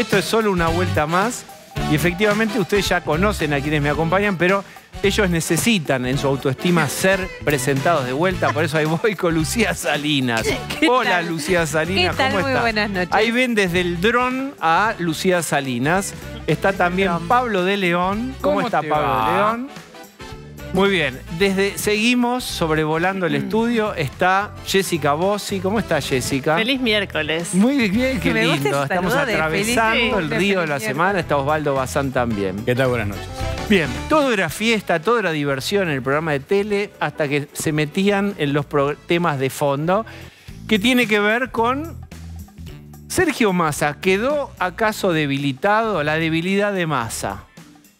Esto es solo una vuelta más. Y efectivamente ustedes ya conocen a quienes me acompañan, pero ellos necesitan en su autoestima ser presentados de vuelta. Por eso ahí voy con Lucía Salinas. Hola Lucía Salinas, ¿Qué tal? Muy buenas noches. Ahí ven desde el dron a Lucía Salinas. Está también Pablo de León. ¿Cómo, está Pablo de León? Muy bien, desde seguimos sobrevolando el mm. estudio. Está Jessica Bossi. ¿Cómo está Jessica? Feliz miércoles. Muy bien, qué lindo. Estamos atravesando el río de la semana. Está Osvaldo Bazán también. ¿Qué tal? Buenas noches. Bien, todo era fiesta, todo era diversión en el programa de tele hasta que se metían en los temas de fondo que tiene que ver con Sergio Massa. ¿Quedó acaso debilitado la debilidad de Massa?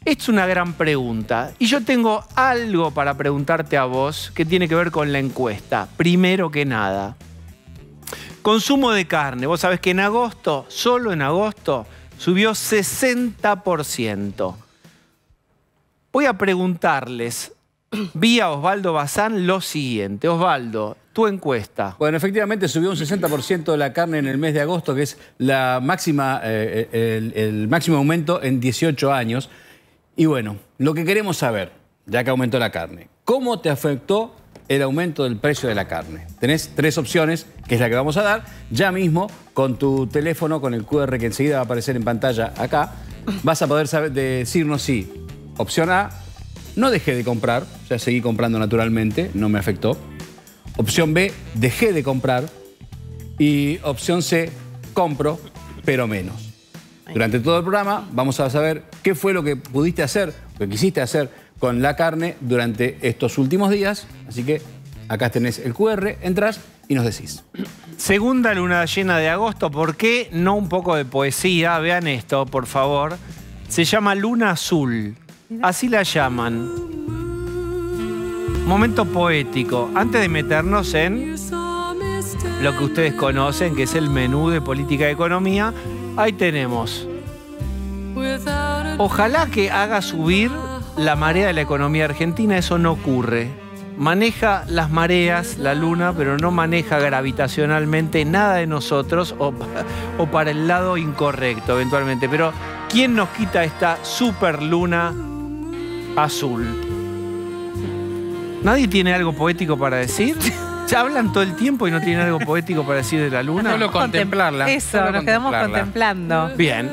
es una gran pregunta y yo tengo algo para preguntarte a vos que tiene que ver con la encuesta, primero que nada. Consumo de carne, vos sabés que en agosto, solo en agosto, subió 60%. Voy a preguntarles vía Osvaldo Bazán lo siguiente. Osvaldo, tu encuesta. Bueno, efectivamente subió un 60% de la carne en el mes de agosto, que es la máxima, eh, eh, el, el máximo aumento en 18 años. Y bueno, lo que queremos saber, ya que aumentó la carne, ¿cómo te afectó el aumento del precio de la carne? Tenés tres opciones, que es la que vamos a dar, ya mismo con tu teléfono, con el QR que enseguida va a aparecer en pantalla acá, vas a poder decirnos si, opción A, no dejé de comprar, ya seguí comprando naturalmente, no me afectó. Opción B, dejé de comprar. Y opción C, compro, pero menos. Durante todo el programa vamos a saber qué fue lo que pudiste hacer, o que quisiste hacer con la carne durante estos últimos días. Así que acá tenés el QR, entras y nos decís. Segunda luna llena de agosto, ¿por qué no un poco de poesía? Vean esto, por favor. Se llama Luna Azul, así la llaman. Momento poético, antes de meternos en lo que ustedes conocen, que es el menú de política y economía, ahí tenemos Ojalá que haga subir la marea de la economía argentina, eso no ocurre. Maneja las mareas, la luna, pero no maneja gravitacionalmente nada de nosotros o, para el lado incorrecto eventualmente. Pero ¿quién nos quita esta super luna azul? ¿Nadie tiene algo poético para decir? Hablan todo el tiempo y no tienen algo poético para decir de la luna. Solo contemplarla. Eso, nos quedamos contemplando. Bien,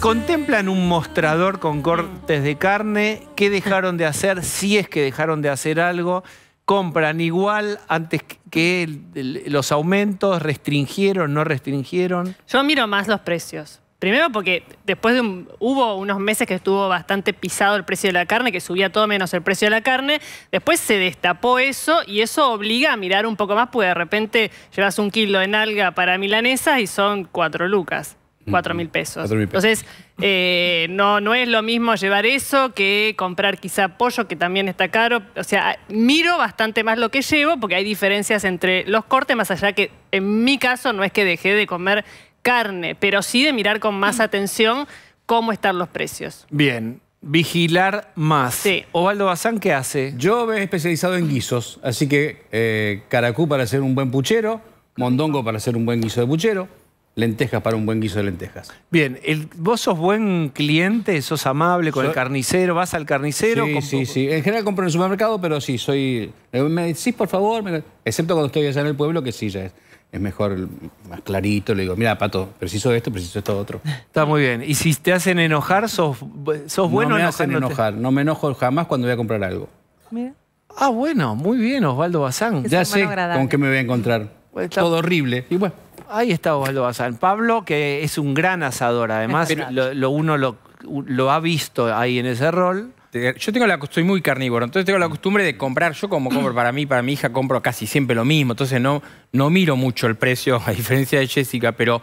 contemplan un mostrador con cortes de carne. ¿Qué dejaron de hacer? Si es que dejaron de hacer algo. Compran igual antes que los aumentos, restringieron, no restringieron. Yo miro más los precios Primero porque después de hubo unos meses que estuvo bastante pisado el precio de la carne, que subía todo menos el precio de la carne. Después se destapó eso y eso obliga a mirar un poco más, porque de repente llevas un kilo de nalga para milanesas y son cuatro lucas. cuatro mil pesos. Entonces, eh, no, no es lo mismo llevar eso que comprar quizá pollo, que también está caro. O sea, miro bastante más lo que llevo porque hay diferencias entre los cortes, más allá que en mi caso no es que dejé de comer carne, pero sí de mirar con más atención cómo están los precios. Bien, vigilar más. Sí. Ovaldo Bazán, ¿qué hace? Yo me he especializado en guisos, así que eh, caracú para hacer un buen puchero, mondongo para hacer un buen guiso de puchero, lentejas para un buen guiso de lentejas. Bien, vos sos buen cliente, sos amable con el carnicero, vas al carnicero. Sí, sí, sí. En general compro en el supermercado, pero sí, soy... Eh, me decís, por favor, excepto cuando estoy allá en el pueblo, que sí, ya es es mejor más clarito. Le digo, mira, Pato, preciso esto, preciso esto otro. Está muy bien. Y si te hacen enojar, ¿sos, sos bueno No me hacen enojar. No me enojo jamás cuando voy a comprar algo. Mira. Ah, bueno, muy bien, Osvaldo Bazán. ya sé con qué me voy a encontrar. Pues Todo horrible. Y bueno. Ahí está Osvaldo Bazán. Pablo, que es un gran asador, además, lo, uno lo, lo ha visto ahí en ese rol. Este, yo tengo la soy muy carnívoro, entonces tengo la costumbre de comprar, yo como compro para mí, para mi hija, compro casi siempre lo mismo, entonces no, no miro mucho el precio, a diferencia de Jessica, pero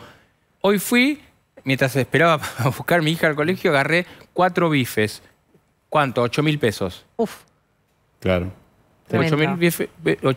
hoy fui, mientras esperaba a buscar a mi hija al colegio, agarré cuatro bifes. ¿Cuánto? 8 mil pesos. Uf. Claro. 8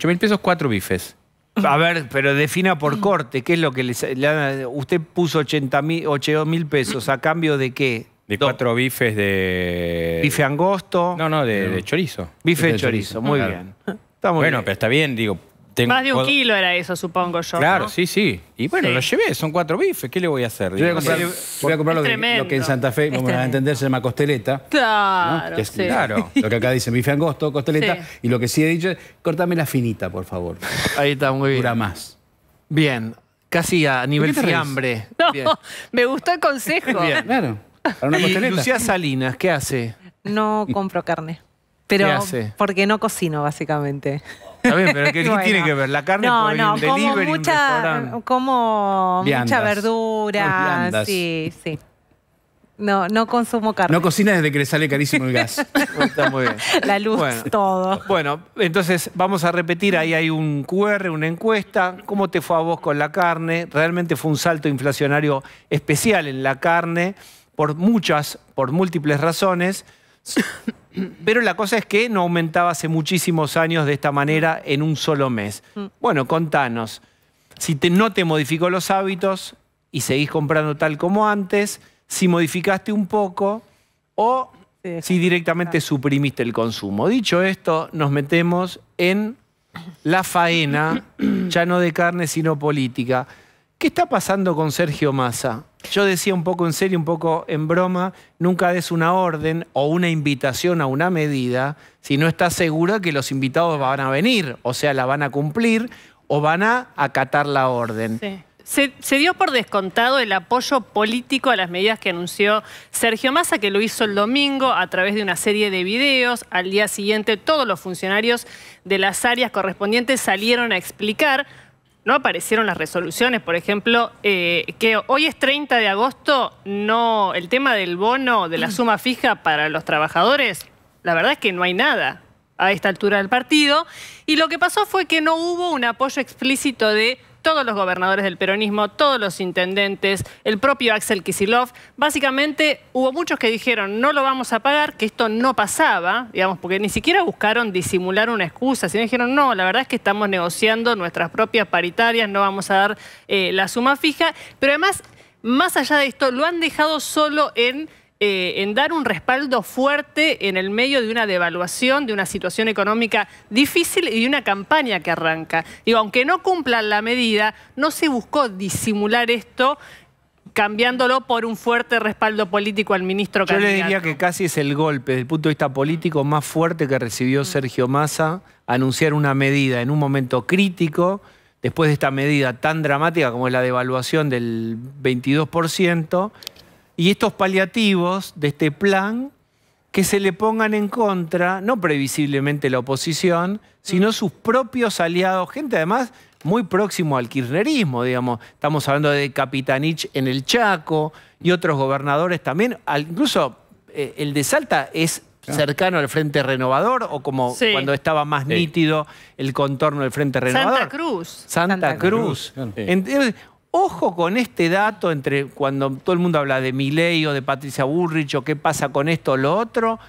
mil pesos, cuatro bifes. A ver, pero defina por corte, ¿qué es lo que le han, usted puso 80 mil pesos, ¿a cambio de qué? De cuatro bifes de... Bife angosto. No, no, de, chorizo. Bife de chorizo, muy bien. Está muy bueno, pero está bien, digo... Más de un kilo era eso, supongo yo, Claro, sí, sí. Y bueno, lo llevé, son cuatro bifes, ¿qué le voy a hacer? voy a comprar, lo, que, en Santa Fe, vamos a entender, se llama costeleta. Claro, Claro, lo que acá dice bife angosto, costeleta. Y lo que sí he dicho es, cortame la finita, por favor. Ahí está, muy bien. Dura más. Bien, casi a nivel fiambre. No, me gustó el consejo. bien, claro. Lucía Salinas, ¿qué hace? No compro carne. Pero hace? porque no cocino, básicamente. Está bien, pero ¿qué, tiene que ver? La carne no, no, como mucha, como mucha verdura. No, sí, sí. No, consumo carne. No cocina desde que le sale carísimo el gas. Está muy bien. La luz, todo. Bueno, entonces vamos a repetir, ahí hay un QR, una encuesta. ¿Cómo te fue a vos con la carne? Realmente fue un salto inflacionario especial en la carne por muchas, por múltiples razones, pero la cosa es que no aumentaba hace muchísimos años de esta manera en un solo mes. Bueno, contanos, si te, no te modificó los hábitos y seguís comprando tal como antes, si modificaste un poco o si directamente suprimiste el consumo. Dicho esto, nos metemos en la faena, ya no de carne, sino política. ¿Qué está pasando con Sergio Massa? Yo decía un poco en serio, un poco en broma, nunca des una orden o una invitación a una medida si no estás segura que los invitados van a venir, o sea, la van a cumplir o van a acatar la orden. se, dio por descontado el apoyo político a las medidas que anunció Sergio Massa, que lo hizo el domingo a través de una serie de videos. Al día siguiente todos los funcionarios de las áreas correspondientes salieron a explicar no aparecieron las resoluciones, por ejemplo, eh, que hoy es 30 de agosto, no el tema del bono, de la suma fija para los trabajadores, la verdad es que no hay nada a esta altura del partido. Y lo que pasó fue que no hubo un apoyo explícito de todos los gobernadores del peronismo, todos los intendentes, el propio Axel Kisilov. Básicamente hubo muchos que dijeron no lo vamos a pagar, que esto no pasaba, digamos, porque ni siquiera buscaron disimular una excusa, sino dijeron no, la verdad es que estamos negociando nuestras propias paritarias, no vamos a dar eh, la suma fija, pero además, más allá de esto, lo han dejado solo en eh, en dar un respaldo fuerte en el medio de una devaluación, de una situación económica difícil y de una campaña que arranca. Digo, aunque no cumplan la medida, no se buscó disimular esto cambiándolo por un fuerte respaldo político al ministro Yo le diría que casi es el golpe, desde el punto de vista político, más fuerte que recibió mm. Sergio Massa, anunciar una medida en un momento crítico, después de esta medida tan dramática como es la devaluación del 22%, y estos paliativos de este plan que se le pongan en contra, no previsiblemente la oposición, sino sus propios aliados, gente además muy próximo al kirchnerismo, digamos. Estamos hablando de Capitanich en el Chaco y otros gobernadores también. incluso eh, el de Salta es cercano al Frente Renovador o como cuando estaba más nítido el contorno del Frente Renovador. Santa Cruz. Santa, Cruz. Ojo con este dato entre cuando todo el mundo habla de Milei o de Patricia Burrich o qué pasa con esto o lo otro.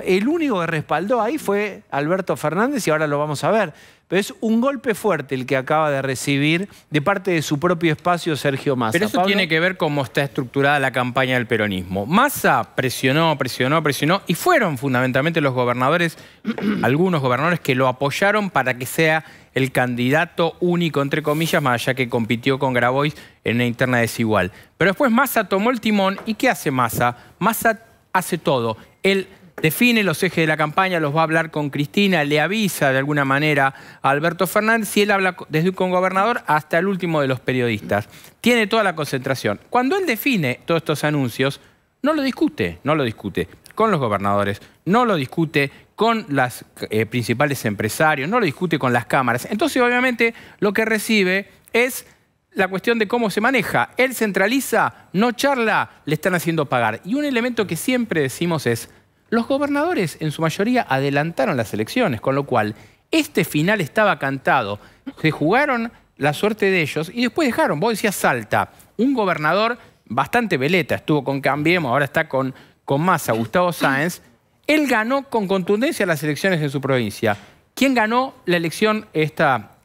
El único que respaldó ahí fue Alberto Fernández y ahora lo vamos a ver. Pero es un golpe fuerte el que acaba de recibir de parte de su propio espacio Sergio Massa. Pero eso tiene que ver cómo está estructurada la campaña del peronismo. Massa presionó, presionó, presionó y fueron fundamentalmente los gobernadores, algunos gobernadores que lo apoyaron para que sea el candidato único, entre comillas, más allá que compitió con Grabois en una interna desigual. Pero después Massa tomó el timón y ¿qué hace Massa? Massa hace todo. Él define los ejes de la campaña, los va a hablar con Cristina, le avisa de alguna manera a Alberto Fernández y él habla desde un gobernador hasta el último de los periodistas. Tiene toda la concentración. Cuando él define todos estos anuncios, no lo discute, no lo discute con los gobernadores, no lo discute con los eh, principales empresarios, no lo discute con las cámaras. Entonces, obviamente, lo que recibe es la cuestión de cómo se maneja. Él centraliza, no charla, le están haciendo pagar. Y un elemento que siempre decimos es, los gobernadores en su mayoría adelantaron las elecciones, con lo cual este final estaba cantado. Se jugaron la suerte de ellos y después dejaron, vos decías Salta, un gobernador bastante veleta, estuvo con Cambiemos, ahora está con, con Massa, Gustavo Sáenz, él ganó con contundencia las elecciones en su provincia. ¿Quién ganó la elección esta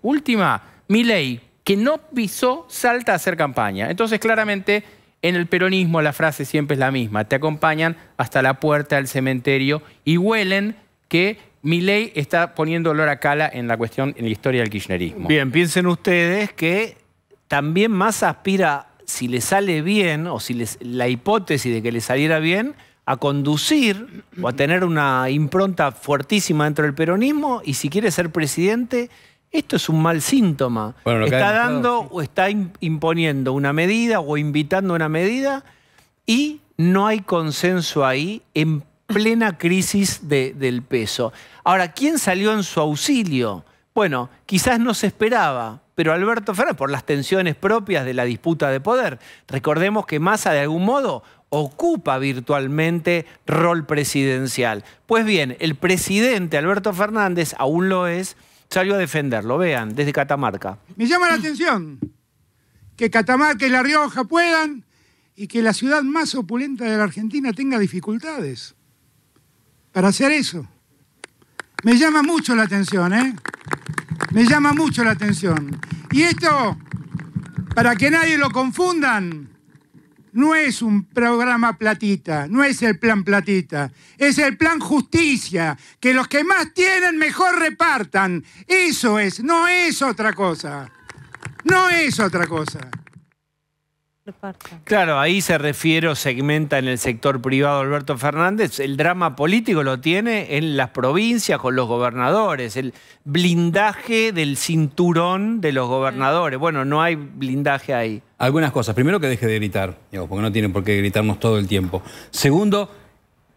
última? Milei, que no pisó Salta a hacer campaña. Entonces, claramente, en el peronismo la frase siempre es la misma, te acompañan hasta la puerta del cementerio y huelen que mi ley está poniendo olor a cala en la cuestión, en la historia del kirchnerismo. Bien, piensen ustedes que también más aspira, si le sale bien, o si la hipótesis de que le saliera bien, a conducir o a tener una impronta fuertísima dentro del peronismo y si quiere ser presidente esto es un mal síntoma. está dando o está imponiendo una medida o invitando una medida y no hay consenso ahí en plena crisis del peso. Ahora, ¿quién salió en su auxilio? Bueno, quizás no se esperaba, pero Alberto Fernández, por las tensiones propias de la disputa de poder, recordemos que Massa de algún modo ocupa virtualmente rol presidencial. Pues bien, el presidente Alberto Fernández aún lo es, salió a defenderlo. Vean, desde Catamarca. Me llama la atención que Catamarca y La Rioja puedan y que la ciudad más opulenta de la Argentina tenga dificultades para hacer eso. Me llama mucho la atención, ¿eh? Me llama mucho la atención. Y esto, para que nadie lo confundan, no es un programa platita, no es el plan platita, es el plan justicia, que los que más tienen mejor repartan. Eso es, no es otra cosa. No es otra cosa. Claro, ahí se refiero, segmenta en el sector privado Alberto Fernández, el drama político lo tiene en las provincias con los gobernadores, el blindaje del cinturón de los gobernadores. Bueno, no hay blindaje ahí. Algunas cosas. Primero, que deje de gritar, porque no tiene por qué gritarnos todo el tiempo. Segundo,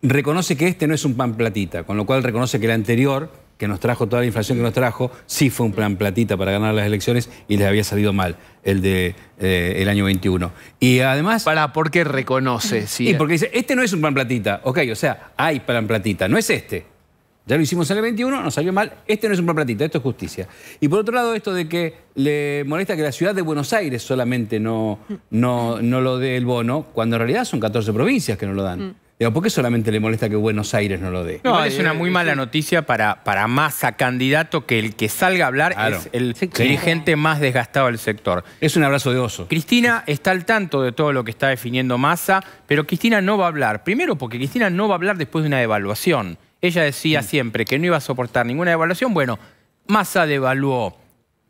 reconoce que este no es un pan platita, con lo cual reconoce que el anterior que nos trajo toda la inflación que nos trajo, sí fue un plan platita para ganar las elecciones y les había salido mal el de eh, el año 21. Y además... Para, porque reconoce, sí. Y porque dice, este no es un plan platita. Ok, o sea, hay plan platita, no es este. Ya lo hicimos en el 21, nos salió mal. Este no es un plan platita, esto es justicia. Y por otro lado, esto de que le molesta que la ciudad de Buenos Aires solamente no, no, no lo dé el bono, cuando en realidad son 14 provincias que no lo dan. Mm. ¿por qué solamente le molesta que Buenos Aires no lo dé? No, es una muy mala noticia para, para candidato que el que salga a hablar es el dirigente más desgastado del sector. Es un abrazo de oso. Cristina está al tanto de todo lo que está definiendo Massa, pero Cristina no va a hablar. Primero porque Cristina no va a hablar después de una devaluación. Ella decía mm. siempre que no iba a soportar ninguna devaluación. Bueno, Massa devaluó.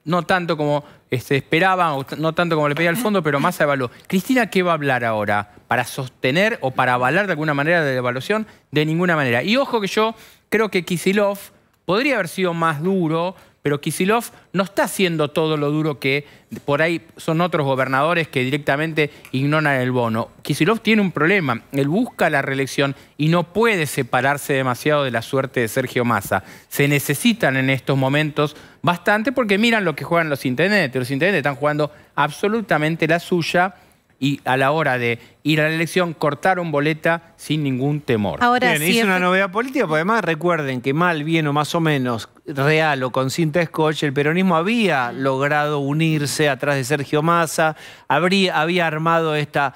No tanto como se este, esperaban, no tanto como le pedía al fondo, pero Massa devaluó. Cristina, ¿qué va a hablar ahora? para sostener o para avalar de alguna manera la devaluación, de ninguna manera. Y ojo que yo creo que Kisilov podría haber sido más duro, pero Kisilov no está haciendo todo lo duro que por ahí son otros gobernadores que directamente ignoran el bono. Kisilov tiene un problema, él busca la reelección y no puede separarse demasiado de la suerte de Sergio Massa. Se necesitan en estos momentos bastante porque miran lo que juegan los intendentes, los intendentes están jugando absolutamente la suya y a la hora de ir a la elección cortaron boleta sin ningún temor. Ahora bien, es una novedad política, porque además recuerden que mal, bien o más o menos, real o con cinta scotch, el peronismo había logrado unirse atrás de Sergio Massa, había armado esta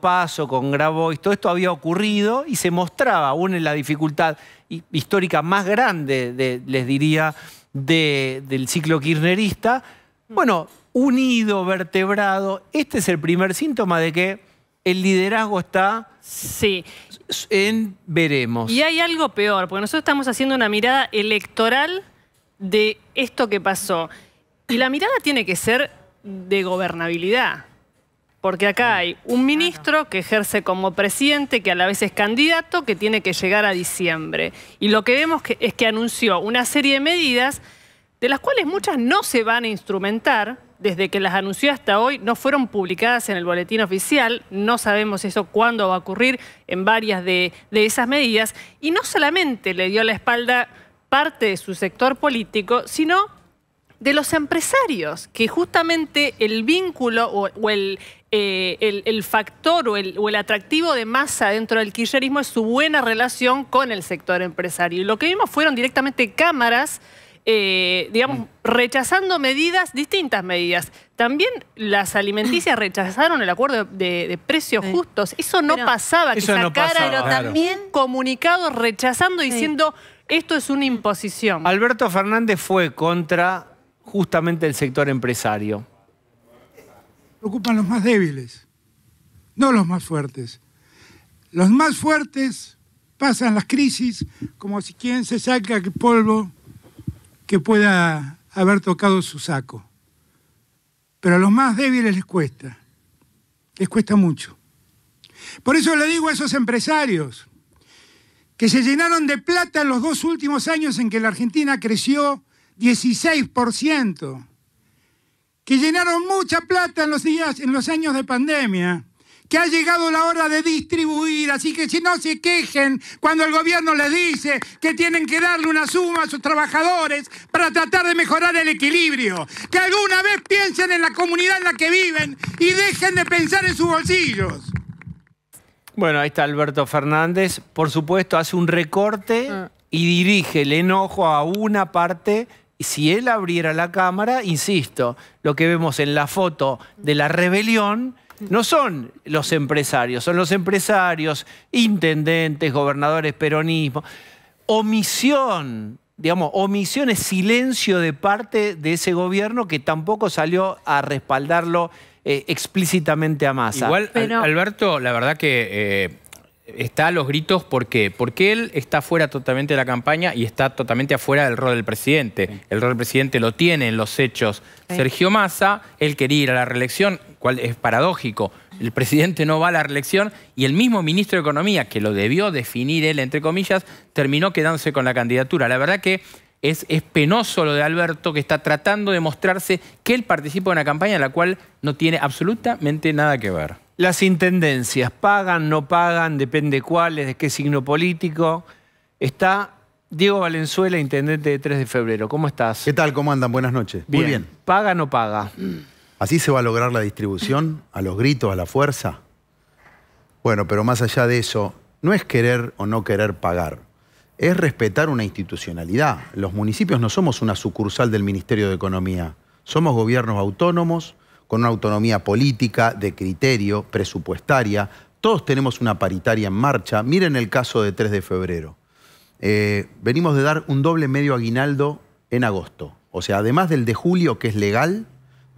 paso con Grabois, todo esto había ocurrido y se mostraba aún en la dificultad histórica más grande, de, les diría, del ciclo kirchnerista, bueno, unido, vertebrado. Este es el primer síntoma de que el liderazgo está en veremos. Y hay algo peor, porque nosotros estamos haciendo una mirada electoral de esto que pasó. Y la mirada tiene que ser de gobernabilidad. Porque acá hay un ministro que ejerce como presidente, que a la vez es candidato, que tiene que llegar a diciembre. Y lo que vemos es que anunció una serie de medidas, de las cuales muchas no se van a instrumentar, desde que las anunció hasta hoy no fueron publicadas en el boletín oficial, no sabemos eso cuándo va a ocurrir en varias de, esas medidas, y no solamente le dio la espalda parte de su sector político, sino de los empresarios, que justamente el vínculo o, eh, el, factor o el, atractivo de masa dentro del kirchnerismo es su buena relación con el sector empresario. Y lo que vimos fueron directamente cámaras eh, digamos, mm. rechazando medidas, distintas medidas. También las alimenticias rechazaron el acuerdo de, precios justos. Eso no pasaba, que eso pero también comunicado rechazando, diciendo esto es una imposición. Alberto Fernández fue contra justamente el sector empresario. Ocupan los más débiles, no los más fuertes. Los más fuertes pasan las crisis como si quien se saca el polvo que pueda haber tocado su saco. Pero a los más débiles les cuesta, les cuesta mucho. Por eso le digo a esos empresarios que se llenaron de plata en los dos últimos años en que la Argentina creció 16%, que llenaron mucha plata en los en los años de pandemia que ha llegado la hora de distribuir, así que si no se quejen cuando el gobierno les dice que tienen que darle una suma a sus trabajadores para tratar de mejorar el equilibrio, que alguna vez piensen en la comunidad en la que viven y dejen de pensar en sus bolsillos. Bueno, ahí está Alberto Fernández, por supuesto, hace un recorte ah. y dirige el enojo a una parte Y si él abriera la cámara, insisto, lo que vemos en la foto de la rebelión no son los empresarios, son los empresarios, intendentes, gobernadores, peronismo. Omisión, digamos, omisión es silencio de parte de ese gobierno que tampoco salió a respaldarlo eh, explícitamente a Massa. Igual, Alberto, la verdad que... Eh, está a los gritos, ¿por qué? Porque él está fuera totalmente de la campaña y está totalmente afuera del rol del presidente. El rol del presidente lo tiene en los hechos. Sergio Massa, él quería ir a la reelección, cual es paradójico. El presidente no va a la reelección y el mismo ministro de Economía, que lo debió definir él, entre comillas, terminó quedándose con la candidatura. La verdad que es, es, penoso lo de Alberto, que está tratando de mostrarse que él participa de una campaña en la cual no tiene absolutamente nada que ver. Las intendencias, ¿pagan, no pagan? Depende cuáles, de qué signo político. Está Diego Valenzuela, intendente de 3 de febrero. ¿Cómo estás? ¿Qué tal? ¿Cómo andan? Buenas noches. Muy bien. ¿Paga, no paga? Mm. ¿Así se va a lograr la distribución? ¿A los gritos, a la fuerza? Bueno, pero más allá de eso, no es querer o no querer pagar, es respetar una institucionalidad. Los municipios no somos una sucursal del Ministerio de Economía, somos gobiernos autónomos con una autonomía política, de criterio, presupuestaria. Todos tenemos una paritaria en marcha. Miren el caso de 3 de febrero. Eh, venimos de dar un doble medio aguinaldo en agosto. O sea, además del de julio, que es legal,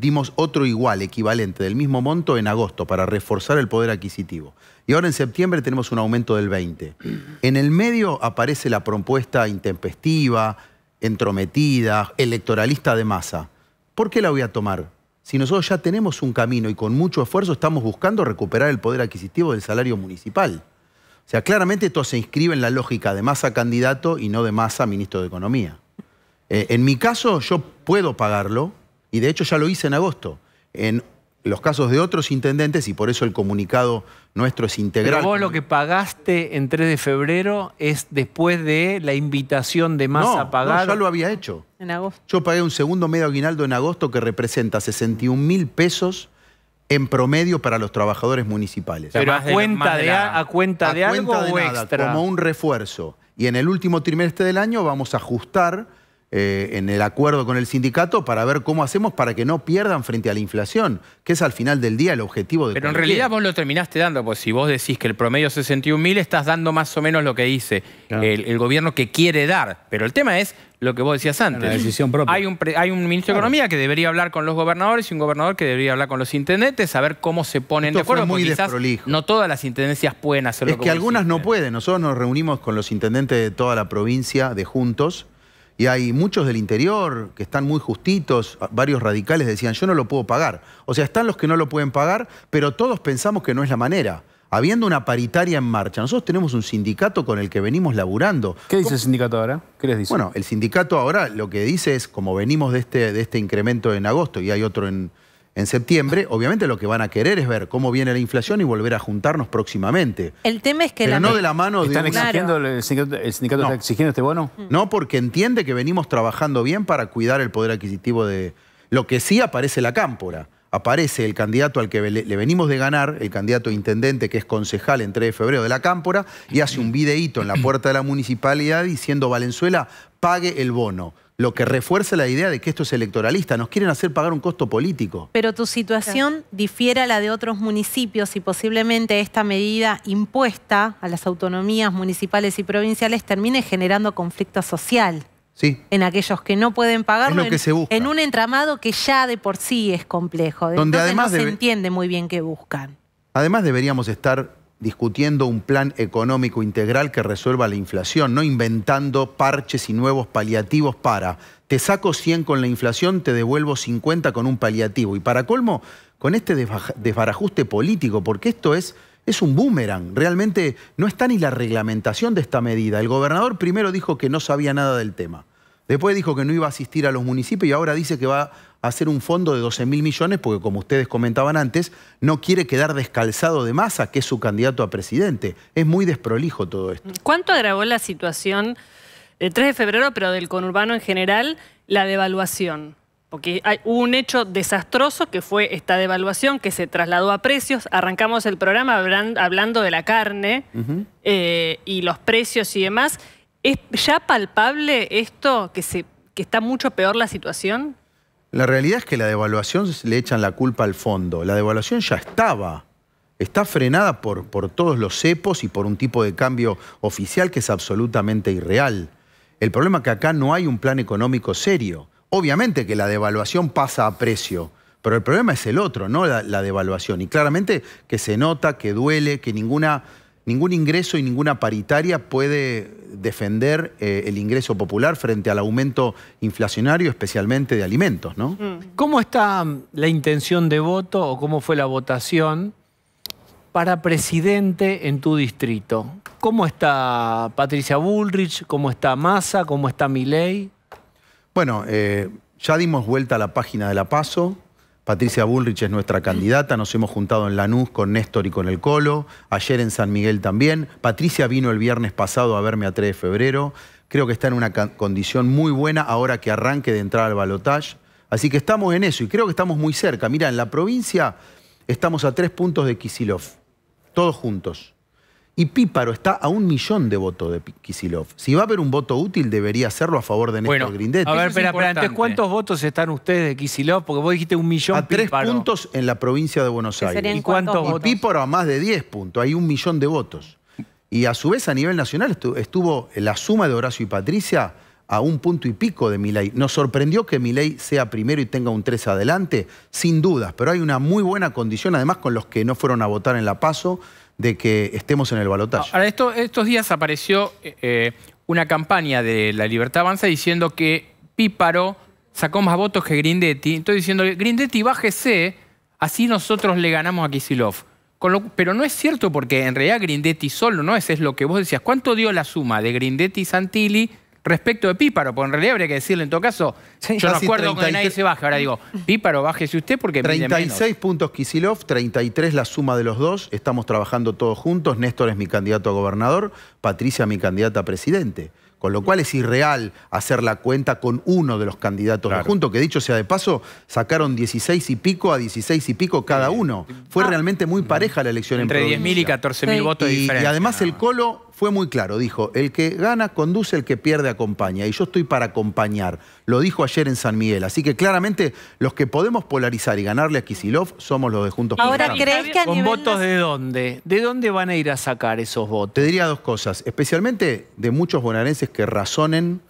dimos otro igual, equivalente, del mismo monto en agosto para reforzar el poder adquisitivo. Y ahora en septiembre tenemos un aumento del 20. En el medio aparece la propuesta intempestiva, entrometida, electoralista de masa. ¿Por qué la voy a tomar? Si nosotros ya tenemos un camino y con mucho esfuerzo estamos buscando recuperar el poder adquisitivo del salario municipal. O sea, claramente esto se inscribe en la lógica de masa candidato y no de masa ministro de Economía. Eh, en mi caso, yo puedo pagarlo, y de hecho ya lo hice en agosto, en los casos de otros intendentes y por eso el comunicado nuestro es integral. Pero vos lo que pagaste en 3 de febrero es después de la invitación de más a pagar. No, ya lo había hecho. En agosto. Yo pagué un segundo medio aguinaldo en agosto que representa 61 mil pesos en promedio para los trabajadores municipales. Pero a cuenta de, cuenta a cuenta de o extra. Como un refuerzo. Y en el último trimestre del año vamos a ajustar eh, en el acuerdo con el sindicato para ver cómo hacemos para que no pierdan frente a la inflación, que es al final del día el objetivo de Pero en realidad vos lo terminaste dando, pues si vos decís que el promedio es 61.000, estás dando más o menos lo que dice el, gobierno que quiere dar. Pero el tema es lo que vos decías antes. decisión Hay un, hay un ministro de Economía que debería hablar con los gobernadores y un gobernador que debería hablar con los intendentes, saber cómo se ponen de acuerdo. no todas las intendencias pueden hacerlo. Es que algunas no pueden. Nosotros nos reunimos con los intendentes de toda la provincia de Juntos y hay muchos del interior que están muy justitos, varios radicales decían, yo no lo puedo pagar. O sea, están los que no lo pueden pagar, pero todos pensamos que no es la manera. Habiendo una paritaria en marcha, nosotros tenemos un sindicato con el que venimos laburando. ¿Qué dice el sindicato ahora? ¿Qué les dice? Bueno, el sindicato ahora lo que dice es, como venimos de este, de este incremento en agosto y hay otro en, en septiembre, obviamente lo que van a querer es ver cómo viene la inflación y volver a juntarnos próximamente. El tema es que... la de la mano ¿Están exigiendo, el sindicato, está exigiendo este bono? Mm. No, porque entiende que venimos trabajando bien para cuidar el poder adquisitivo de... Lo que sí aparece la cámpora. Aparece el candidato al que le venimos de ganar, el candidato intendente que es concejal en 3 de febrero de la cámpora, y hace un videíto en la puerta de la municipalidad diciendo Valenzuela, pague el bono lo que refuerza la idea de que esto es electoralista. Nos quieren hacer pagar un costo político. Pero tu situación difiere a la de otros municipios y posiblemente esta medida impuesta a las autonomías municipales y provinciales termine generando conflicto social. Sí. En aquellos que no pueden pagar. en, un entramado que ya de por sí es complejo. Donde además no se entiende muy bien qué buscan. Además deberíamos estar discutiendo un plan económico integral que resuelva la inflación, no inventando parches y nuevos paliativos para, te saco 100 con la inflación, te devuelvo 50 con un paliativo. Y para colmo, con este desbarajuste político, porque esto es, es un boomerang, realmente no está ni la reglamentación de esta medida. El gobernador primero dijo que no sabía nada del tema. Después dijo que no iba a asistir a los municipios y ahora dice que va a hacer un fondo de 12 mil millones porque, como ustedes comentaban antes, no quiere quedar descalzado de masa, que es su candidato a presidente. Es muy desprolijo todo esto. ¿Cuánto agravó la situación del eh, 3 de febrero, pero del conurbano en general, la devaluación? Porque hubo un hecho desastroso que fue esta devaluación que se trasladó a precios. Arrancamos el programa hablando de la carne eh, y los precios y demás. ¿Es ya palpable esto, que, se, que está mucho peor la situación? La realidad es que la devaluación le echan la culpa al fondo. La devaluación ya estaba. Está frenada por, por todos los cepos y por un tipo de cambio oficial que es absolutamente irreal. El problema es que acá no hay un plan económico serio. Obviamente que la devaluación pasa a precio, pero el problema es el otro, no la devaluación. Y claramente que se nota, que duele, que ninguna ningún ingreso y ninguna paritaria puede defender eh, el ingreso popular frente al aumento inflacionario, especialmente de alimentos, ¿no? Mm. ¿Cómo está mm, la intención de voto o cómo fue la votación para presidente en tu distrito? ¿Cómo está Patricia Bullrich? ¿Cómo está Massa? ¿Cómo está Milei? Bueno, eh, ya dimos vuelta a la página de La Paso. Patricia Bullrich es nuestra mm. candidata, nos hemos juntado en Lanús con Néstor y con el Colo, ayer en San Miguel también. Patricia vino el viernes pasado a verme a 3 de febrero, creo que está en una condición muy buena ahora que arranque de entrar al Balotage, Así que estamos en eso y creo que estamos muy cerca. Mira, en la provincia estamos a tres puntos de Kisilov, todos juntos. Y Píparo está a un millón de votos de Kisilov. Si va a haber un voto útil, debería hacerlo a favor de Néstor bueno, A ver, espera, antes, ¿cuántos votos están ustedes de Kisilov? Porque vos dijiste un millón A tres puntos en la provincia de Buenos Aires. ¿Y cuántos, votos? Y Píparo a más de diez puntos. Hay un millón de votos. Y a su vez, a nivel nacional, estuvo la suma de Horacio y Patricia a un punto y pico de Milei. Nos sorprendió que Milei sea primero y tenga un tres adelante, sin dudas, pero hay una muy buena condición, además, con los que no fueron a votar en la PASO, de que estemos en el balotaje. Ahora, esto, estos días apareció eh, eh, una campaña de La Libertad Avanza diciendo que Píparo sacó más votos que Grindetti. Entonces, diciendo, Grindetti, bájese, así nosotros le ganamos a Kisilov. pero no es cierto porque en realidad Grindetti solo no es, es lo que vos decías. ¿Cuánto dio la suma de Grindetti y Santilli? respecto de Píparo, porque en realidad habría que decirle en todo caso, yo no acuerdo que nadie se baje, ahora digo, Píparo, bájese usted porque 36 puntos Kisilov, 33 la suma de los dos, estamos trabajando todos juntos, Néstor es mi candidato a gobernador, Patricia mi candidata a presidente. Con lo cual es irreal hacer la cuenta con uno de los candidatos de Junto, que dicho sea de paso, sacaron 16 y pico a 16 y pico cada uno. Fue ah. realmente muy pareja la elección Entre Entre 10.000 y 14.000 votos diferentes. Y además el Colo fue muy claro, dijo, el que gana conduce, el que pierde acompaña. Y yo estoy para acompañar lo dijo ayer en San Miguel. Así que claramente los que podemos polarizar y ganarle a Kisilov somos los de Juntos por el Cambio. que ¿Con votos de dónde? ¿De dónde van a ir a sacar esos votos? Te diría dos cosas, especialmente de muchos bonaerenses que razonen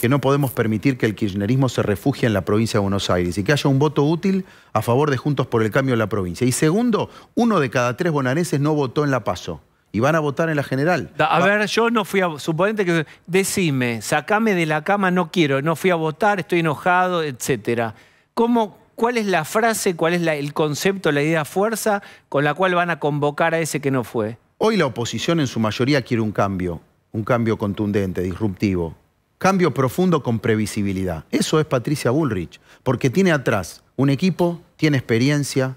que no podemos permitir que el kirchnerismo se refugie en la provincia de Buenos Aires y que haya un voto útil a favor de Juntos por el Cambio en la provincia. Y segundo, uno de cada tres bonaerenses no votó en la PASO y van a votar en la general. A ver, yo no fui a suponente que decime, sacame de la cama, no quiero, no fui a votar, estoy enojado, etcétera. ¿Cómo cuál es la frase, cuál es el concepto, la idea fuerza con la cual van a convocar a ese que no fue? Hoy la oposición en su mayoría quiere un cambio, un cambio contundente, disruptivo, cambio profundo con previsibilidad. Eso es Patricia Bullrich, porque tiene atrás un equipo, tiene experiencia,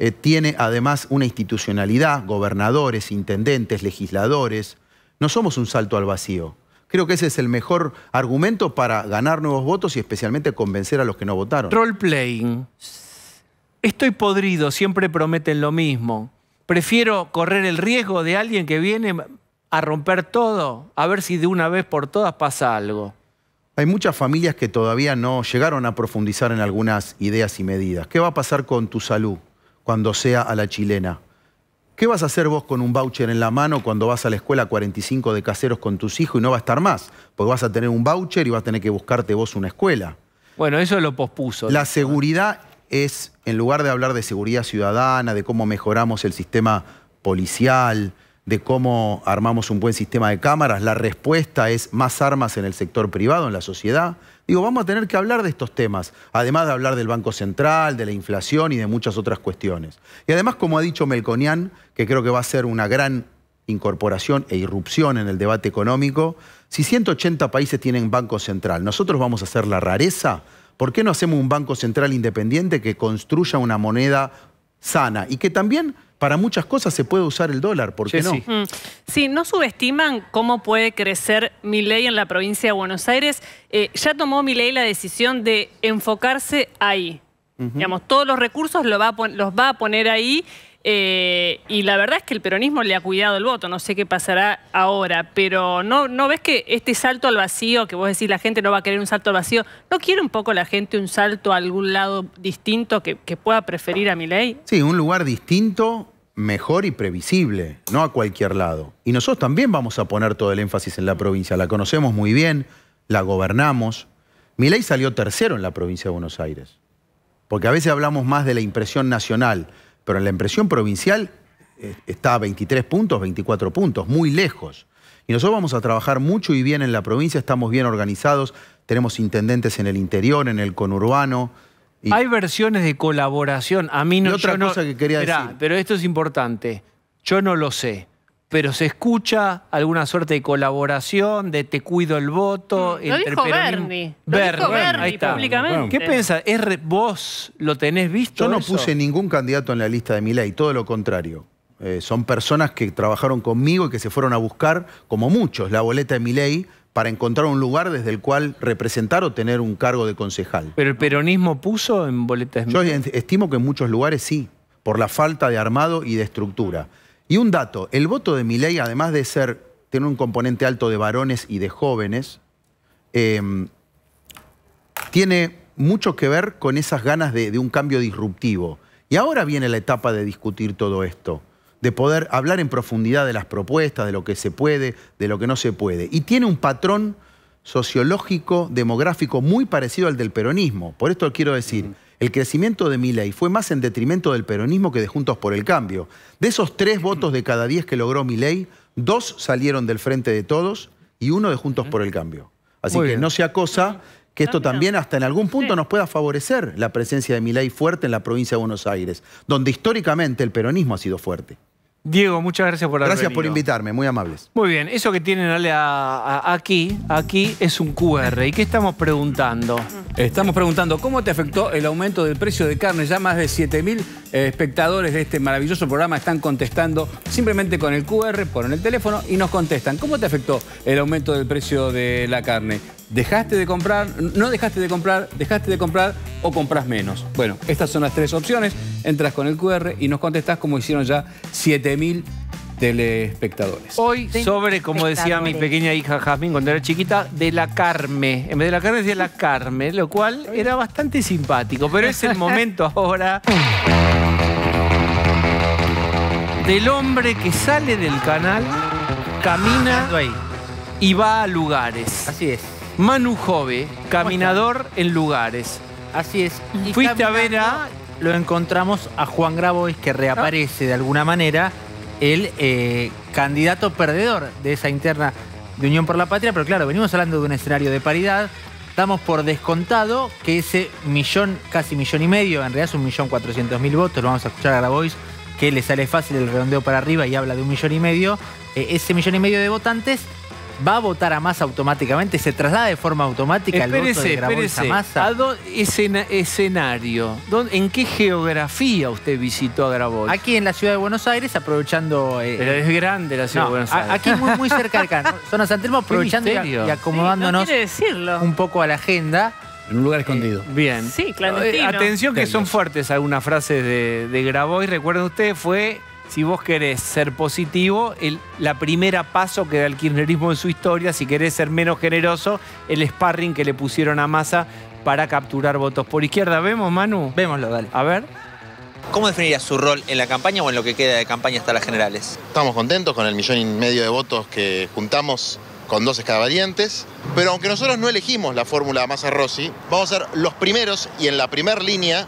eh, tiene además una institucionalidad, gobernadores, intendentes, legisladores. No somos un salto al vacío. Creo que ese es el mejor argumento para ganar nuevos votos y especialmente convencer a los que no votaron. Troll playing. Estoy podrido, siempre prometen lo mismo. Prefiero correr el riesgo de alguien que viene a romper todo, a ver si de una vez por todas pasa algo. Hay muchas familias que todavía no llegaron a profundizar en algunas ideas y medidas. ¿Qué va a pasar con tu salud? cuando sea a la chilena. ¿Qué vas a hacer vos con un voucher en la mano cuando vas a la escuela 45 de caseros con tus hijos y no va a estar más? Porque vas a tener un voucher y vas a tener que buscarte vos una escuela. Bueno, eso lo pospuso. La seguridad es, en lugar de hablar de seguridad ciudadana, de cómo mejoramos el sistema policial, de cómo armamos un buen sistema de cámaras, la respuesta es más armas en el sector privado, en la sociedad, Digo, vamos a tener que hablar de estos temas, además de hablar del Banco Central, de la inflación y de muchas otras cuestiones. Y además, como ha dicho Melconian, que creo que va a ser una gran incorporación e irrupción en el debate económico, si 180 países tienen Banco Central, ¿nosotros vamos a hacer la rareza? ¿Por qué no hacemos un Banco Central independiente que construya una moneda sana y que también para muchas cosas se puede usar el dólar, ¿por qué no? Mm. Mm. Sí. no subestiman cómo puede crecer mi ley en la provincia de Buenos Aires. Eh, ya tomó mi ley la decisión de enfocarse ahí. Digamos, todos los recursos los va a poner ahí eh, y la verdad es que el peronismo le ha cuidado el voto, no sé qué pasará ahora, pero ¿no, ¿no ves que este salto al vacío, que vos decís la gente no va a querer un salto al vacío, ¿no quiere un poco la gente un salto a algún lado distinto que, que pueda preferir a mi ley? Sí, un lugar distinto, mejor y previsible, no a cualquier lado. Y nosotros también vamos a poner todo el énfasis en la provincia, la conocemos muy bien, la gobernamos. Mi ley salió tercero en la provincia de Buenos Aires, porque a veces hablamos más de la impresión nacional pero en la impresión provincial eh, está a 23 puntos, 24 puntos, muy lejos. Y nosotros vamos a trabajar mucho y bien en la provincia, estamos bien organizados, tenemos intendentes en el interior, en el conurbano. Hay versiones de colaboración. A mí no. Y otra cosa que quería decir. Pero esto es importante. Yo no lo sé pero se escucha alguna suerte de colaboración, de te cuido el voto. Mm. Lo dijo Bernie. Bernie. públicamente. ¿Qué pensás? ¿Vos lo tenés visto Yo no puse ningún candidato en la lista de mi ley, todo lo contrario. Eh, son personas que trabajaron conmigo y que se fueron a buscar, como muchos, la boleta de mi ley para encontrar un lugar desde el cual representar o tener un cargo de concejal. ¿Pero el peronismo puso en boletas? Yo estimo que en muchos lugares sí, por la falta de armado y de estructura. Y un dato, el voto de Milei, además de ser, tener un componente alto de varones y de jóvenes, em, tiene mucho que ver con esas ganas de un cambio disruptivo. Y ahora viene la etapa de discutir todo esto, de poder hablar en profundidad de las propuestas, de lo que se puede, de lo que no se puede. Y tiene un patrón sociológico, demográfico muy parecido al del peronismo. Por esto quiero decir, el crecimiento de Milei fue más en detrimento del peronismo que de Juntos por el Cambio. De esos tres votos de cada diez que logró Milei, dos salieron del frente de todos y uno de Juntos por el Cambio. Así que no sea cosa que esto también hasta en algún punto nos pueda favorecer la presencia de Milei fuerte en la provincia de Buenos Aires, donde históricamente el peronismo ha sido fuerte. Diego, muchas gracias por haber Gracias por invitarme, muy amables. Muy bien, eso que tienen aquí, aquí es un QR. ¿Y qué estamos preguntando? Estamos preguntando, ¿cómo te afectó el aumento del precio de carne? Ya más de 7.000 eh, espectadores de este maravilloso programa están contestando simplemente con el QR, ponen el teléfono y nos contestan. ¿Cómo te afectó el aumento del precio de la carne? dejaste de comprar, no dejaste de comprar, dejaste de comprar o compras menos. Bueno, estas son las tres opciones. Entras con el QR y nos contestas como hicieron ya 7000 telespectadores. Hoy sobre, como decía mi pequeña hija Jazmín cuando era chiquita, de la carne. En vez de la carne decía la carne, lo cual era bastante simpático. Pero es el momento ahora del hombre que sale del canal, camina y va a lugares. Así es. Manu Jove, caminador en lugares. Así es. Fuiste a ver a, lo encontramos a Juan Grabois, que reaparece de alguna manera, el eh, candidato perdedor de esa interna de Unión por la Patria, pero claro, venimos hablando de un escenario de paridad, damos por descontado que ese millón, casi millón y medio, en realidad es un millón cuatrocientos mil votos, lo vamos a escuchar a Grabois, que le sale fácil el redondeo para arriba y habla de un millón y medio, eh, ese millón y medio de votantes va a votar a Massa automáticamente, se traslada de forma automática al el voto de Grabois a Massa. ¿A escenario? ¿En qué geografía usted visitó a Grabois? Aquí en la ciudad de Buenos Aires, aprovechando... Eh, Pero es grande la ciudad de Buenos Aires. Aquí muy, cerca del acá, zona San Telmo, aprovechando y, acomodándonos un poco a la agenda. En un lugar escondido. Eh, bien. Sí, clandestino. Eh, atención que son fuertes algunas frases de, de Grabois. Recuerden usted? fue si vos querés ser positivo, el, la primera paso que da el kirchnerismo en su historia, si querés ser menos generoso, el sparring que le pusieron a Massa para capturar votos por izquierda. ¿Vemos, Manu? Vémoslo, dale. A ver. ¿Cómo definirías su rol en la campaña o en lo que queda de campaña hasta las generales? Estamos contentos con el millón y medio de votos que juntamos con dos escabalientes. pero aunque nosotros no elegimos la fórmula Massa Rossi, vamos a ser los primeros y en la primera línea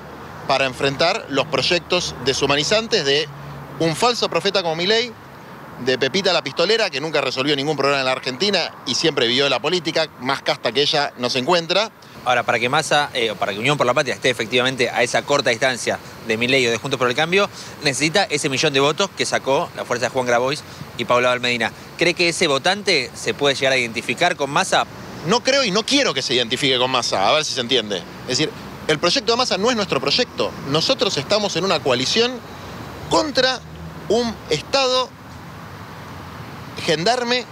para enfrentar los proyectos deshumanizantes de un falso profeta como Milei, de Pepita la pistolera, que nunca resolvió ningún problema en la Argentina y siempre vivió de la política, más casta que ella no se encuentra. Ahora, para que Massa, eh, o para que Unión por la Patria esté efectivamente a esa corta distancia de Milei o de Juntos por el Cambio, necesita ese millón de votos que sacó la fuerza de Juan Grabois y Paula Valmedina. ¿Cree que ese votante se puede llegar a identificar con Massa? No creo y no quiero que se identifique con Massa, a ver si se entiende. Es decir, el proyecto de Massa no es nuestro proyecto. Nosotros estamos en una coalición contra un Estado gendarme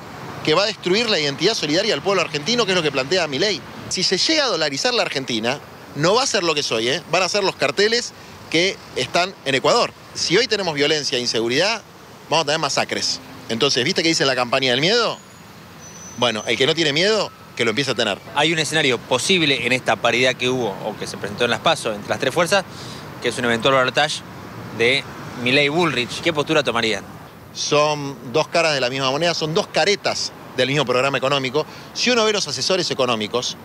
que va a destruir la identidad solidaria del pueblo argentino, que es lo que plantea mi ley. Si se llega a dolarizar la Argentina, no va a ser lo que soy, ¿eh? van a ser los carteles que están en Ecuador. Si hoy tenemos violencia e inseguridad, vamos a tener masacres. Entonces, ¿viste qué dice la campaña del miedo? Bueno, el que no tiene miedo, que lo empiece a tener. Hay un escenario posible en esta paridad que hubo o que se presentó en las PASO entre las tres fuerzas, que es un eventual balotaje de Milei y Bullrich, ¿qué postura tomarían? Son dos caras de la misma moneda, son dos caretas del mismo programa económico. Si uno ve los asesores económicos,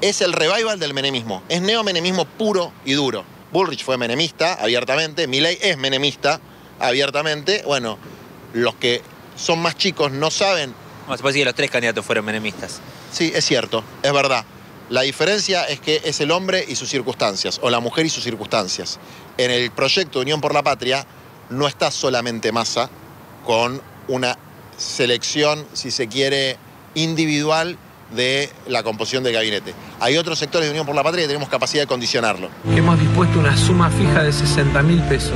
es el revival del menemismo, es neomenemismo puro y duro. Bullrich fue menemista abiertamente, Milley es menemista abiertamente. Bueno, los que son más chicos no saben. se puede decir que los tres candidatos fueron menemistas. Sí, es cierto, es verdad. La diferencia es que es el hombre y sus circunstancias, o la mujer y sus circunstancias en el proyecto Unión por la Patria no está solamente Masa con una selección, si se quiere, individual de la composición del gabinete. Hay otros sectores de Unión por la Patria que tenemos capacidad de condicionarlo. Hemos dispuesto una suma fija de 60 mil pesos,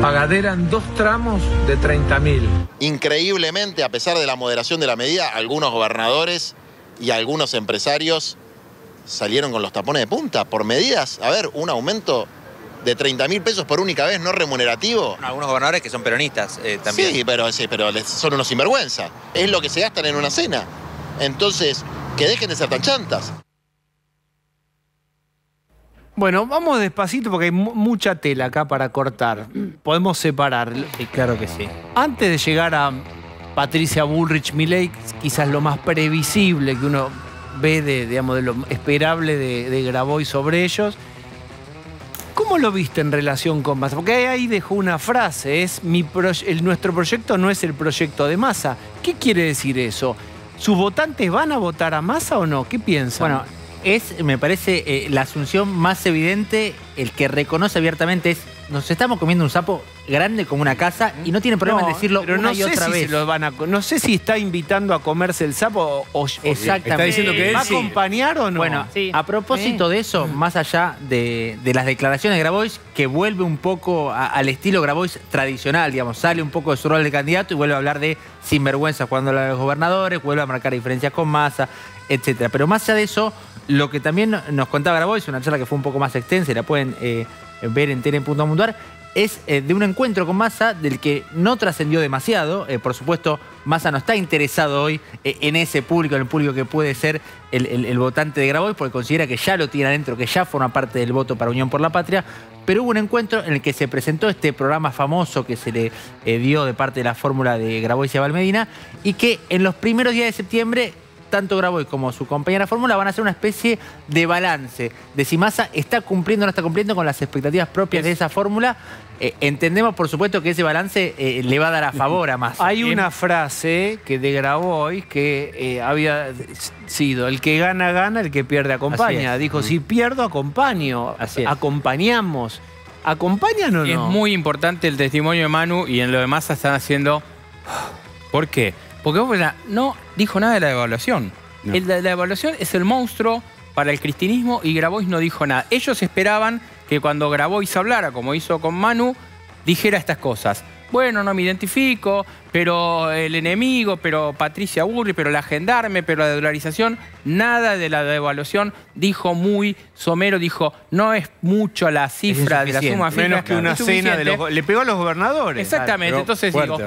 pagadera en dos tramos de 30 mil. Increíblemente, a pesar de la moderación de la medida, algunos gobernadores y algunos empresarios salieron con los tapones de punta por medidas. A ver, un aumento de 30 mil pesos por única vez no remunerativo. algunos gobernadores que son peronistas eh, también. Sí, pero, pero son unos sinvergüenza. Es lo que se gastan en una cena. Entonces, que dejen de ser tan chantas. Bueno, vamos despacito porque hay mucha tela acá para cortar. Podemos separar. claro que sí. Antes de llegar a Patricia Bullrich Milley, quizás lo más previsible que uno ve de, digamos, de lo esperable de, de sobre ellos, ¿Cómo lo viste en relación con Massa? Porque ahí dejó una frase, es mi nuestro proyecto no es el proyecto de Massa. ¿Qué quiere decir eso? ¿Sus votantes van a votar a Massa o no? ¿Qué piensan? Bueno, es, me parece, eh, la asunción más evidente, el que reconoce abiertamente es nos estamos comiendo un sapo grande como una casa y no tiene problema en decirlo una y otra vez. no sé si está invitando a comerse el sapo o, Exactamente. ¿Va a acompañar o no? Bueno, a propósito de eso, mm. más allá de, las declaraciones de Grabois, que vuelve un poco al estilo Grabois tradicional, digamos, sale un poco de su rol de candidato y vuelve a hablar de sinvergüenza cuando habla de los gobernadores, vuelve a marcar diferencias con Massa, etc. Pero más allá de eso, lo que también nos contaba Grabois, una charla que fue un poco más extensa y la pueden eh, ver en TN.mundar, es eh, de un encuentro con Massa del que no trascendió demasiado. Eh, por supuesto, Massa no está interesado hoy eh, en ese público, en el público que puede ser el, votante de Grabois, porque considera que ya lo tiene adentro, que ya forma parte del voto para Unión por la Patria. Pero hubo un encuentro en el que se presentó este programa famoso que se le dio de parte de la fórmula de Grabois y Valmedina y que en los primeros días de septiembre tanto Graboy como su compañera Fórmula van a hacer una especie de balance de si Massa está cumpliendo o no está cumpliendo con las expectativas propias de esa fórmula. Eh, entendemos, por supuesto, que ese balance eh, le va a dar a favor a Massa. Hay una frase que de Graboy que eh, había sido, el que gana, gana, el que pierde, acompaña. Dijo, si pierdo, acompaño, acompañamos. ¿Acompañan o no? Es muy importante el testimonio de Manu y en lo de Massa están haciendo... Ah, ¿Por qué? Porque no dijo nada de la devaluación. El, la, la, devaluación es el monstruo para el cristinismo y Grabois no dijo nada. Ellos esperaban que cuando Grabois hablara, como hizo con Manu, dijera estas cosas bueno, no me identifico, pero el enemigo, pero Patricia Burri, pero la gendarme, pero la dolarización, nada de la devaluación, dijo muy somero, dijo, no es mucho la cifra de la suma Menos que una cena de los... Le pegó a los gobernadores. Exactamente, entonces digo,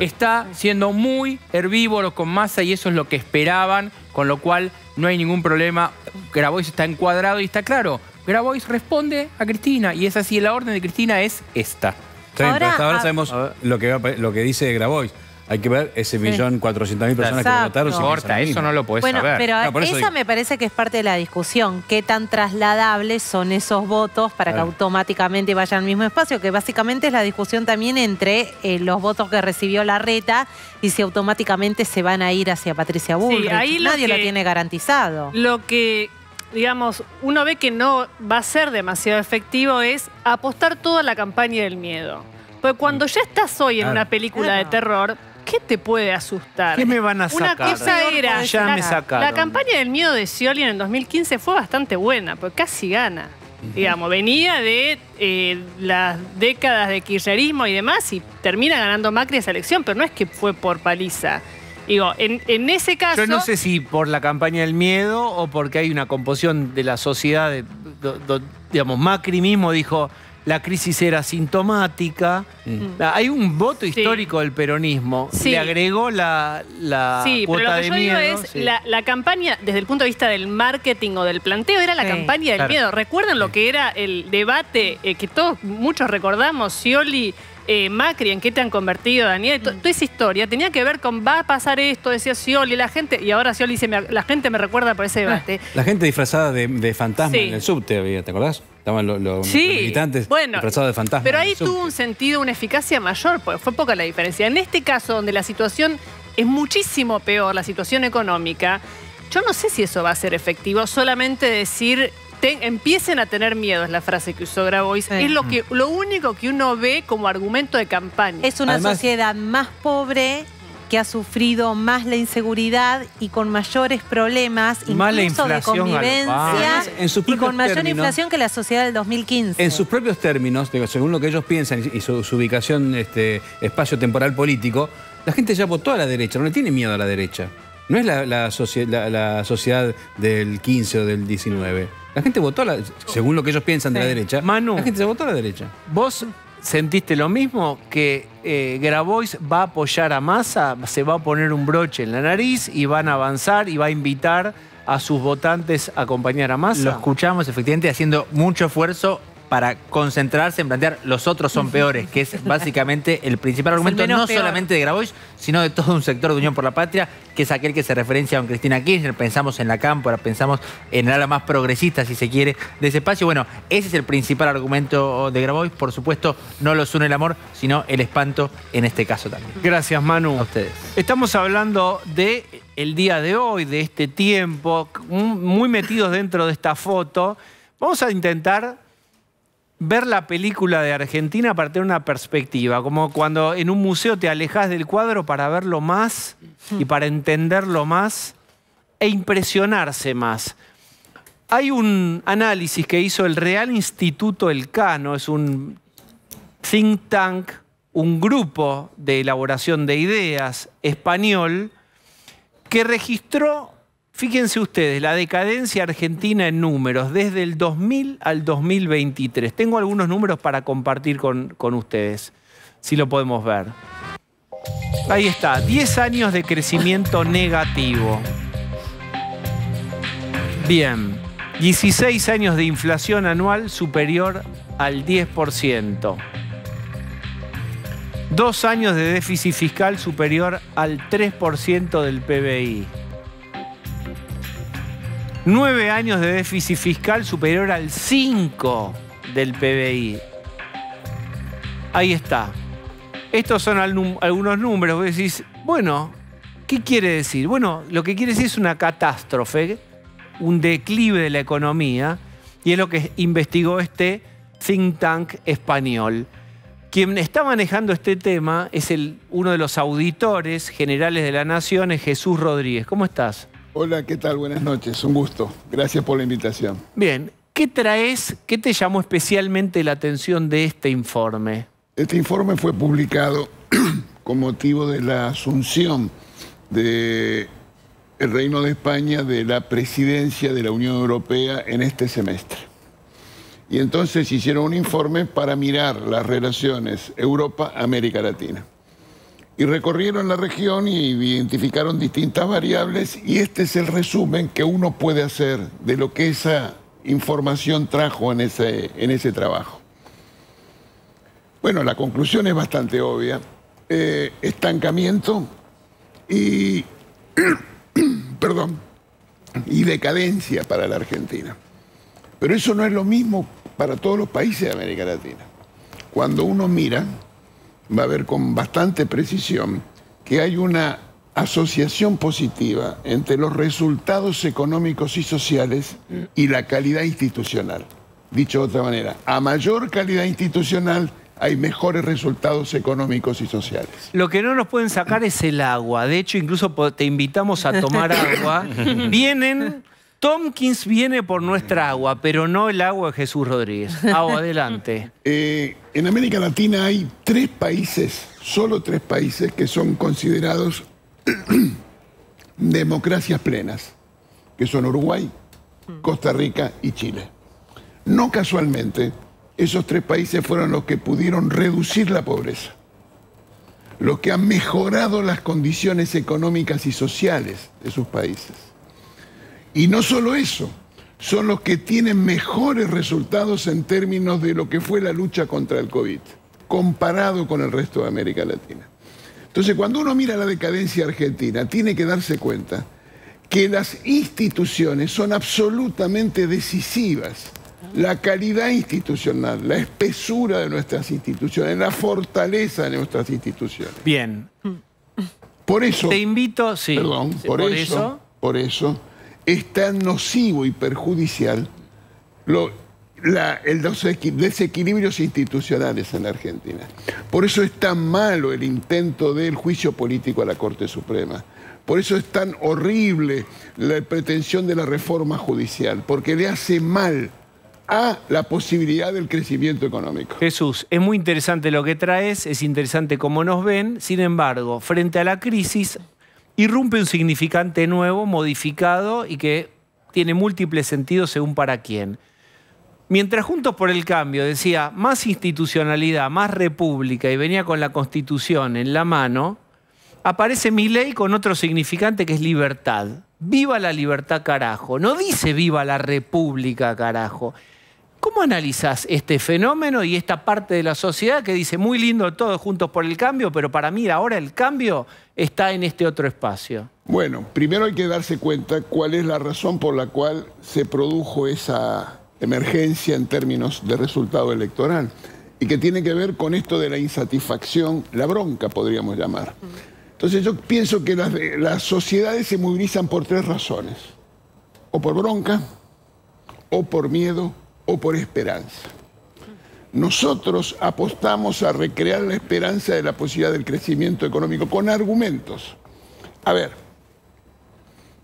está siendo muy herbívoro con masa y eso es lo que esperaban, con lo cual no hay ningún problema. Grabois está encuadrado y está claro. Grabois responde a Cristina y es así, la orden de Cristina es esta ahora, hasta ahora sabemos lo que, lo que dice Grabois. Hay que ver ese millón cuatrocientas mil personas que votaron. No importa, eso no lo puedes bueno, saber. Pero esa me parece que es parte de la discusión. ¿Qué tan trasladables son esos votos para que automáticamente vayan al mismo espacio? Que básicamente es la discusión también entre eh, los votos que recibió la reta y si automáticamente se van a ir hacia Patricia Bullrich. Nadie lo tiene garantizado. Lo que digamos, uno ve que no va a ser demasiado efectivo es apostar toda la campaña del miedo. Porque cuando ya estás hoy en una película de terror, ¿qué te puede asustar? ¿Qué me van a sacar? Una cosa era... la, campaña del miedo de Scioli en 2015 fue bastante buena, porque casi gana. Digamos, venía de eh, las décadas de kirchnerismo y demás y termina ganando Macri esa elección, pero no es que fue por paliza. Digo, en, ese caso... Yo no sé si por la campaña del miedo o porque hay una composición de la sociedad, digamos, Macri mismo dijo, la crisis era sintomática. Mm. Ah, hay un voto histórico del peronismo. Sí. Le agregó la, sí, pero lo que yo Digo es, la, campaña, desde el punto de vista del marketing o del planteo, era la campaña del miedo. ¿Recuerdan lo que era el debate eh, que todos, muchos recordamos, Scioli eh, Macri, en qué te han convertido, Daniel. Mm. Toda esa historia tenía que ver con va a pasar esto, decía Scioli, la gente, y ahora Scioli dice, la gente me recuerda por ese ah, debate. La gente disfrazada de, fantasma en el subte ¿te acordás? Estaban los, militantes disfrazados de fantasma. Pero ahí tuvo un sentido, una eficacia mayor, porque fue poca la diferencia. En este caso, donde la situación es muchísimo peor, la situación económica, yo no sé si eso va a ser efectivo, solamente decir empiecen a tener miedo, es la frase que usó Grabois. Es lo, que, lo único que uno ve como argumento de campaña. Es una sociedad más pobre que ha sufrido más la inseguridad y con mayores problemas, incluso de convivencia, y con mayor inflación que la sociedad del 2015. En sus propios términos, según lo que ellos piensan y su, ubicación este, espacio-temporal político, la gente ya votó a la derecha, no le tiene miedo a la derecha. No es la, la sociedad del 15 o del 19. La gente votó a según lo que ellos piensan de la derecha. Manu. La gente se votó a la derecha. Vos ¿Sentiste lo mismo? Que eh, Grabois va a apoyar a Massa, se va a poner un broche en la nariz y van a avanzar y va a invitar a sus votantes a acompañar a Massa. Lo escuchamos efectivamente haciendo mucho esfuerzo para concentrarse en plantear los otros son peores, que es básicamente el principal argumento no solamente de Grabois, sino de todo un sector de Unión por la Patria, que es aquel que se referencia a don Cristina Kirchner, pensamos en la Cámpora, pensamos en el ala más progresista, si se quiere, de ese espacio. Bueno, ese es el principal argumento de Grabois, por supuesto, no los une el amor, sino el espanto en este caso también. Gracias, Manu. A ustedes. Estamos hablando de el día de hoy, de este tiempo, muy metidos dentro de esta foto. Vamos a intentar ver la película de Argentina para tener una perspectiva, como cuando en un museo te alejas del cuadro para verlo más y hmm. para entenderlo más e impresionarse más. Hay un análisis que hizo el Real Instituto Elcano, es un think tank, un grupo de elaboración de ideas español, que registró Fíjense ustedes, la decadencia argentina en números desde el 2000 al 2023. Tengo algunos números para compartir con, ustedes, si lo podemos ver. Ahí está, 10 años de crecimiento negativo. Bien, 16 años de inflación anual superior al 10%. Dos años de déficit fiscal superior al 3% del PBI. Nueve años de déficit fiscal superior al 5 del PBI. Ahí está. Estos son algunos números. Vos decís, bueno, ¿qué quiere decir? Bueno, lo que quiere decir es una catástrofe, un declive de la economía, y es lo que investigó este think tank español. Quien está manejando este tema es uno de los auditores generales de la Nación, es Jesús Rodríguez. ¿Cómo estás? Hola, ¿qué tal? Buenas noches, un gusto. Gracias por la invitación. Bien, ¿qué traes, qué te llamó especialmente la atención de este informe? Este informe fue publicado con motivo de la asunción del Reino de España de la presidencia de la Unión Europea en este semestre. Y entonces hicieron un informe para mirar las relaciones Europa-América Latina y recorrieron la región y identificaron distintas variables y este es el resumen que uno puede hacer de lo que esa información trajo en ese, en ese trabajo. Bueno, la conclusión es bastante obvia. Eh, estancamiento y, perdón, y decadencia para la Argentina. Pero eso no es lo mismo para todos los países de América Latina. Cuando uno mira va a ver con bastante precisión que hay una asociación positiva entre los resultados económicos y sociales y la calidad institucional. Dicho de otra manera, a mayor calidad institucional, hay mejores resultados económicos y sociales. Lo que no nos pueden sacar es el agua. De hecho, incluso te invitamos a tomar agua. Vienen Tomkins viene por nuestra mm. agua, pero no el agua de Jesús Rodríguez. Agua, adelante. Eh, en América Latina hay tres países, solo tres países, que son considerados democracias plenas, que son Uruguay, mm. Costa Rica y Chile. No casualmente, esos tres países fueron los que pudieron reducir la pobreza, los que han mejorado las condiciones económicas y sociales de sus países. Y no solo eso, son los que tienen mejores resultados en términos de lo que fue la lucha contra el COVID, comparado con el resto de América Latina. Entonces, cuando uno mira la decadencia argentina, tiene que darse cuenta que las instituciones son absolutamente decisivas. La calidad institucional, la espesura de nuestras instituciones, la fortaleza de nuestras instituciones. Bien. Por eso. Te invito, sí. Perdón, por, eso. Por eso es tan nocivo y perjudicial el, los desequilibrios institucionales en la Argentina. Por eso es tan malo el intento del juicio político a la Corte Suprema. Por eso es tan horrible la pretensión de la reforma judicial, porque le hace mal a la posibilidad del crecimiento económico. Jesús, es muy interesante lo que traes, es interesante cómo nos ven, sin embargo, frente a la crisis, irrumpe un significante nuevo, modificado y que tiene múltiples sentidos según para quién. Mientras Juntos por el Cambio decía más institucionalidad, más república y venía con la constitución en la mano, aparece mi ley con otro significante que es libertad. Viva la libertad carajo. No dice viva la república carajo. ¿Cómo analizás este fenómeno y esta parte de la sociedad que dice muy lindo todos juntos por el cambio, pero para mí ahora el cambio está en este otro espacio? Bueno, primero hay que darse cuenta cuál es la razón por la cual se produjo esa emergencia en términos de resultado electoral y que tiene que ver con esto de la insatisfacción, la bronca podríamos llamar. Entonces yo pienso que las sociedades se movilizan por tres razones, o por bronca, o por miedo, o por esperanza. Nosotros apostamos a recrear la esperanza de la posibilidad del crecimiento económico con argumentos. A ver,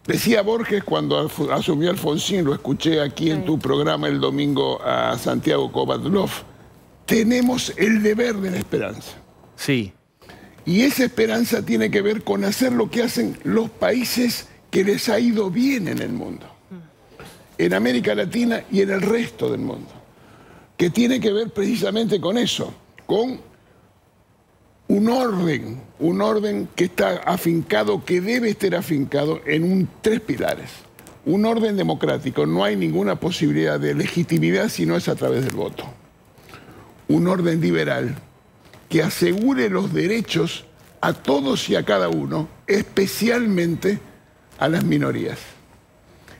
decía Borges cuando asumió Alfonsín, lo escuché aquí en tu programa el domingo a Santiago Kovatlov, tenemos el deber de la esperanza. Sí. Y esa esperanza tiene que ver con hacer lo que hacen los países que les ha ido bien en el mundo en América Latina y en el resto del mundo, que tiene que ver precisamente con eso, con un orden, un orden que está afincado, que debe estar afincado en un, tres pilares. Un orden democrático, no hay ninguna posibilidad de legitimidad si no es a través del voto. Un orden liberal que asegure los derechos a todos y a cada uno, especialmente a las minorías.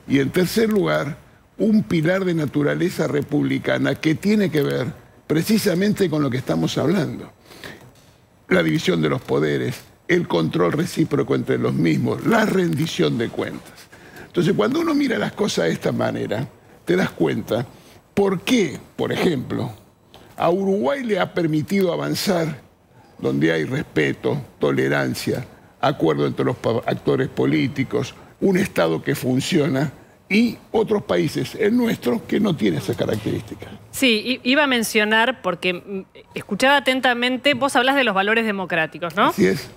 Y en tercer lugar, un pilar de naturaleza republicana que tiene que ver precisamente con lo que estamos hablando. La división de los poderes, el control recíproco entre los mismos, la rendición de cuentas. Entonces, cuando uno mira las cosas de esta manera, te das cuenta por qué, por ejemplo, a Uruguay le ha permitido avanzar donde hay respeto, tolerancia, acuerdo entre los actores políticos, un Estado que funciona y otros países, el nuestro, que no tiene esa característica. Sí, iba a mencionar, porque mm, escuchaba atentamente, vos hablas de los valores democráticos, ¿no? Así es.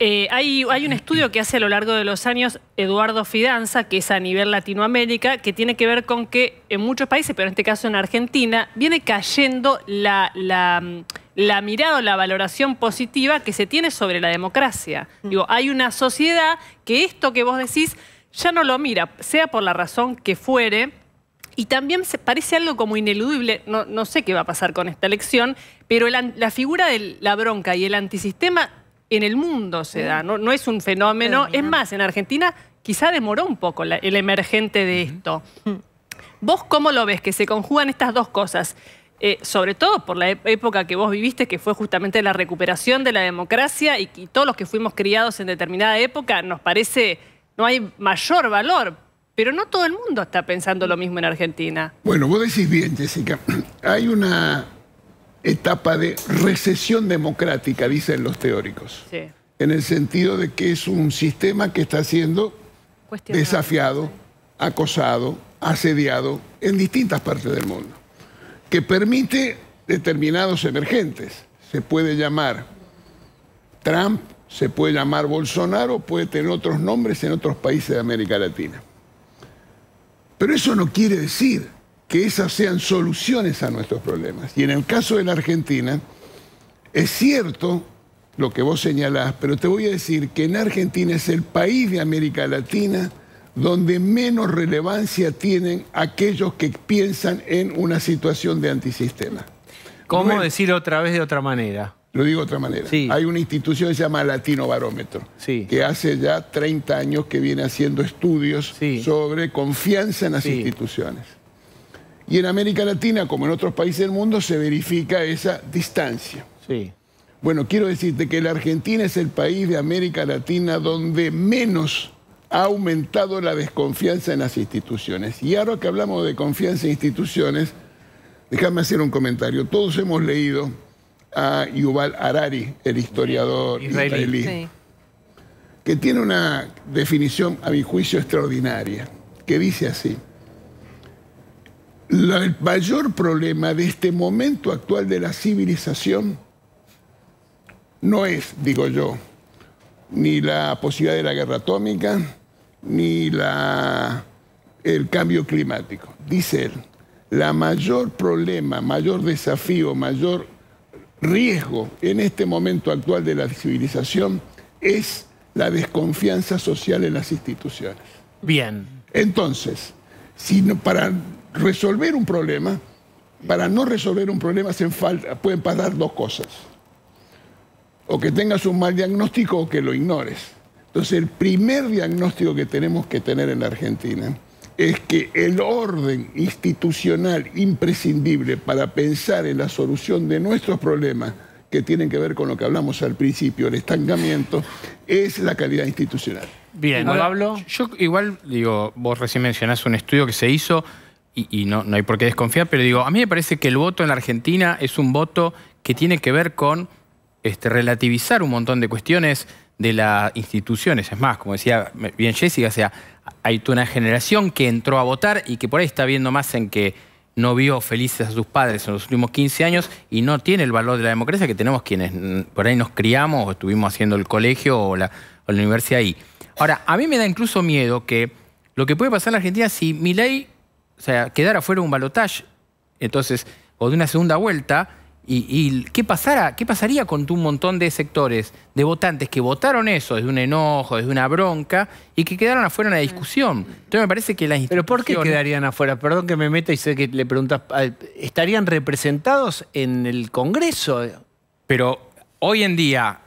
Eh, hay, un estudio que hace a lo largo de los años Eduardo Fidanza, que es a nivel Latinoamérica, que tiene que ver con que en muchos países, pero en este caso en Argentina, viene cayendo la, la mm, mirada o la valoración positiva que se tiene sobre la democracia. Mm. Digo, hay una sociedad que esto que vos decís ya no lo mira, sea por la razón que fuere, y también parece algo como ineludible, no, sé qué va a pasar con esta elección, pero la figura de la bronca y el antisistema en el mundo se da, no, es un fenómeno. Es más, en Argentina quizá demoró un poco el emergente de esto. ¿Vos cómo lo ves? Que se conjugan estas dos cosas. Eh, sobre todo por la época que vos viviste, que fue justamente la recuperación de la democracia y, y todos los que fuimos criados en determinada época, nos parece no hay mayor valor. Pero no todo el mundo está pensando lo mismo en Argentina. Bueno, vos decís bien, Jessica. Hay una etapa de recesión democrática, dicen los teóricos. En el sentido de que es un sistema que está siendo desafiado, acosado, asediado en distintas partes del mundo, que permite determinados emergentes. Se puede llamar Trump, se puede llamar Bolsonaro, puede tener otros nombres en otros países de América Latina. Pero eso no quiere decir que esas sean soluciones a nuestros problemas. Y en el caso de la Argentina, es cierto lo que vos señalás, pero te voy a decir que en Argentina es el país de América Latina donde menos relevancia tienen aquellos que piensan en una situación de antisistema. ¿Cómo decir decirlo otra vez de otra manera? Lo digo de otra manera. Hay una institución que se llama Latino Barómetro, que hace ya 30 años que viene haciendo estudios sobre confianza en las instituciones. Y en América Latina, como en otros países del mundo, se verifica esa distancia. Bueno, quiero decirte que la Argentina es el país de América Latina donde menos ha aumentado la desconfianza en las instituciones. Y ahora que hablamos de confianza en instituciones, déjame hacer un comentario. Todos hemos leído a Yuval Harari, el historiador israelí, que tiene una definición, a mi juicio, extraordinaria, que dice así. el mayor problema de este momento actual de la civilización no es, digo yo, ni la posibilidad de la guerra atómica, ni la, el cambio climático. Dice él, la mayor problema, mayor desafío, mayor riesgo en este momento actual de la civilización es la desconfianza social en las instituciones. Bien. Entonces, si para resolver un problema, para no resolver un problema hacen pueden pasar dos cosas. O que tengas un mal diagnóstico o que lo ignores. Entonces, el primer diagnóstico que tenemos que tener en la Argentina es que el orden institucional imprescindible para pensar en la solución de nuestros problemas que tienen que ver con lo que hablamos al principio, el estancamiento, es la calidad institucional. Bien, no hablo Yo igual, digo, vos recién mencionás un estudio que se hizo y, no, no hay por qué desconfiar, pero digo, a mí me parece que el voto en la Argentina es un voto que tiene que ver con este, relativizar un montón de cuestiones de las instituciones. Es más, como decía bien Jessica, o sea, hay una generación que entró a votar y que por ahí está viendo más en que no vio felices a sus padres en los últimos 15 años y no tiene el valor de la democracia que tenemos quienes por ahí nos criamos o estuvimos haciendo el colegio o la, universidad ahí. Ahora, a mí me da incluso miedo que lo que puede pasar en la Argentina si mi ley o sea, quedara fuera un balotaje, entonces, o de una segunda vuelta, ¿Y, qué, qué pasaría con un montón de sectores de votantes que votaron eso desde un enojo, desde una bronca, y que quedaron afuera en la discusión? Entonces me parece que las instituciones... ¿Pero por qué quedarían afuera? Perdón que me meta y sé que le preguntas... ¿Estarían representados en el Congreso? Pero hoy en día,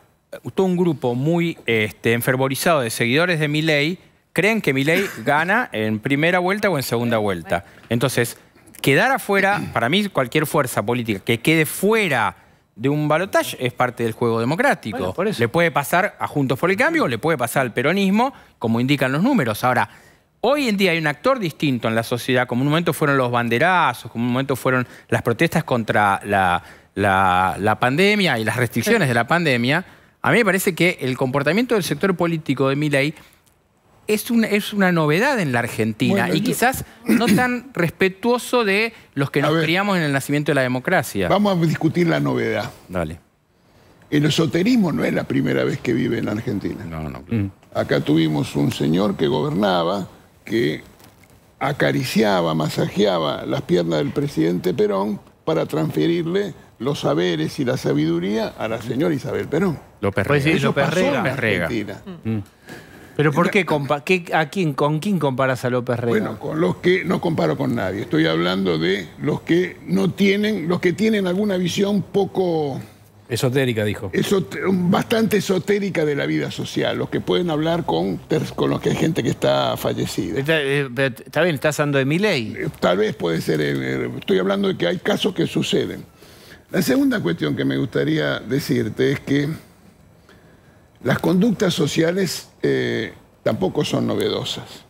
todo un grupo muy este, enfervorizado de seguidores de mi ley creen que mi ley gana en primera vuelta o en segunda vuelta. Entonces quedar afuera, para mí cualquier fuerza política que quede fuera de un balotaje es parte del juego democrático. le puede pasar a Juntos por el Cambio, le puede pasar al peronismo, como indican los números. Ahora, hoy en día hay un actor distinto en la sociedad, como un momento fueron los banderazos, como un momento fueron las protestas contra la, pandemia y las restricciones de la pandemia. A mí me parece que el comportamiento del sector político de Miley es, una novedad en la Argentina y quizás no tan respetuoso de los que nos criamos en el nacimiento de la democracia. Vamos a discutir la novedad. Dale. El esoterismo no es la primera vez que vive en la Argentina. No, no. Mm. Acá tuvimos un señor que gobernaba, que acariciaba, masajeaba las piernas del presidente Perón para transferirle los saberes y la sabiduría a la señora Isabel Perón. Lo Perrega. Lo Argentina. Mm. ¿Pero por qué, compa a quién, con quién comparas a López Rega? Bueno, con los que no comparo con nadie. Estoy hablando de los que no tienen, los que tienen alguna visión poco... Esotérica, dijo. bastante esotérica de la vida social, los que pueden hablar con, con los que hay gente que está fallecida. Está, eh, está bien, estás hablando de mi ley. Eh, tal vez puede ser, estoy hablando de que hay casos que suceden. La segunda cuestión que me gustaría decirte es que las conductas sociales eh, tampoco son novedosas.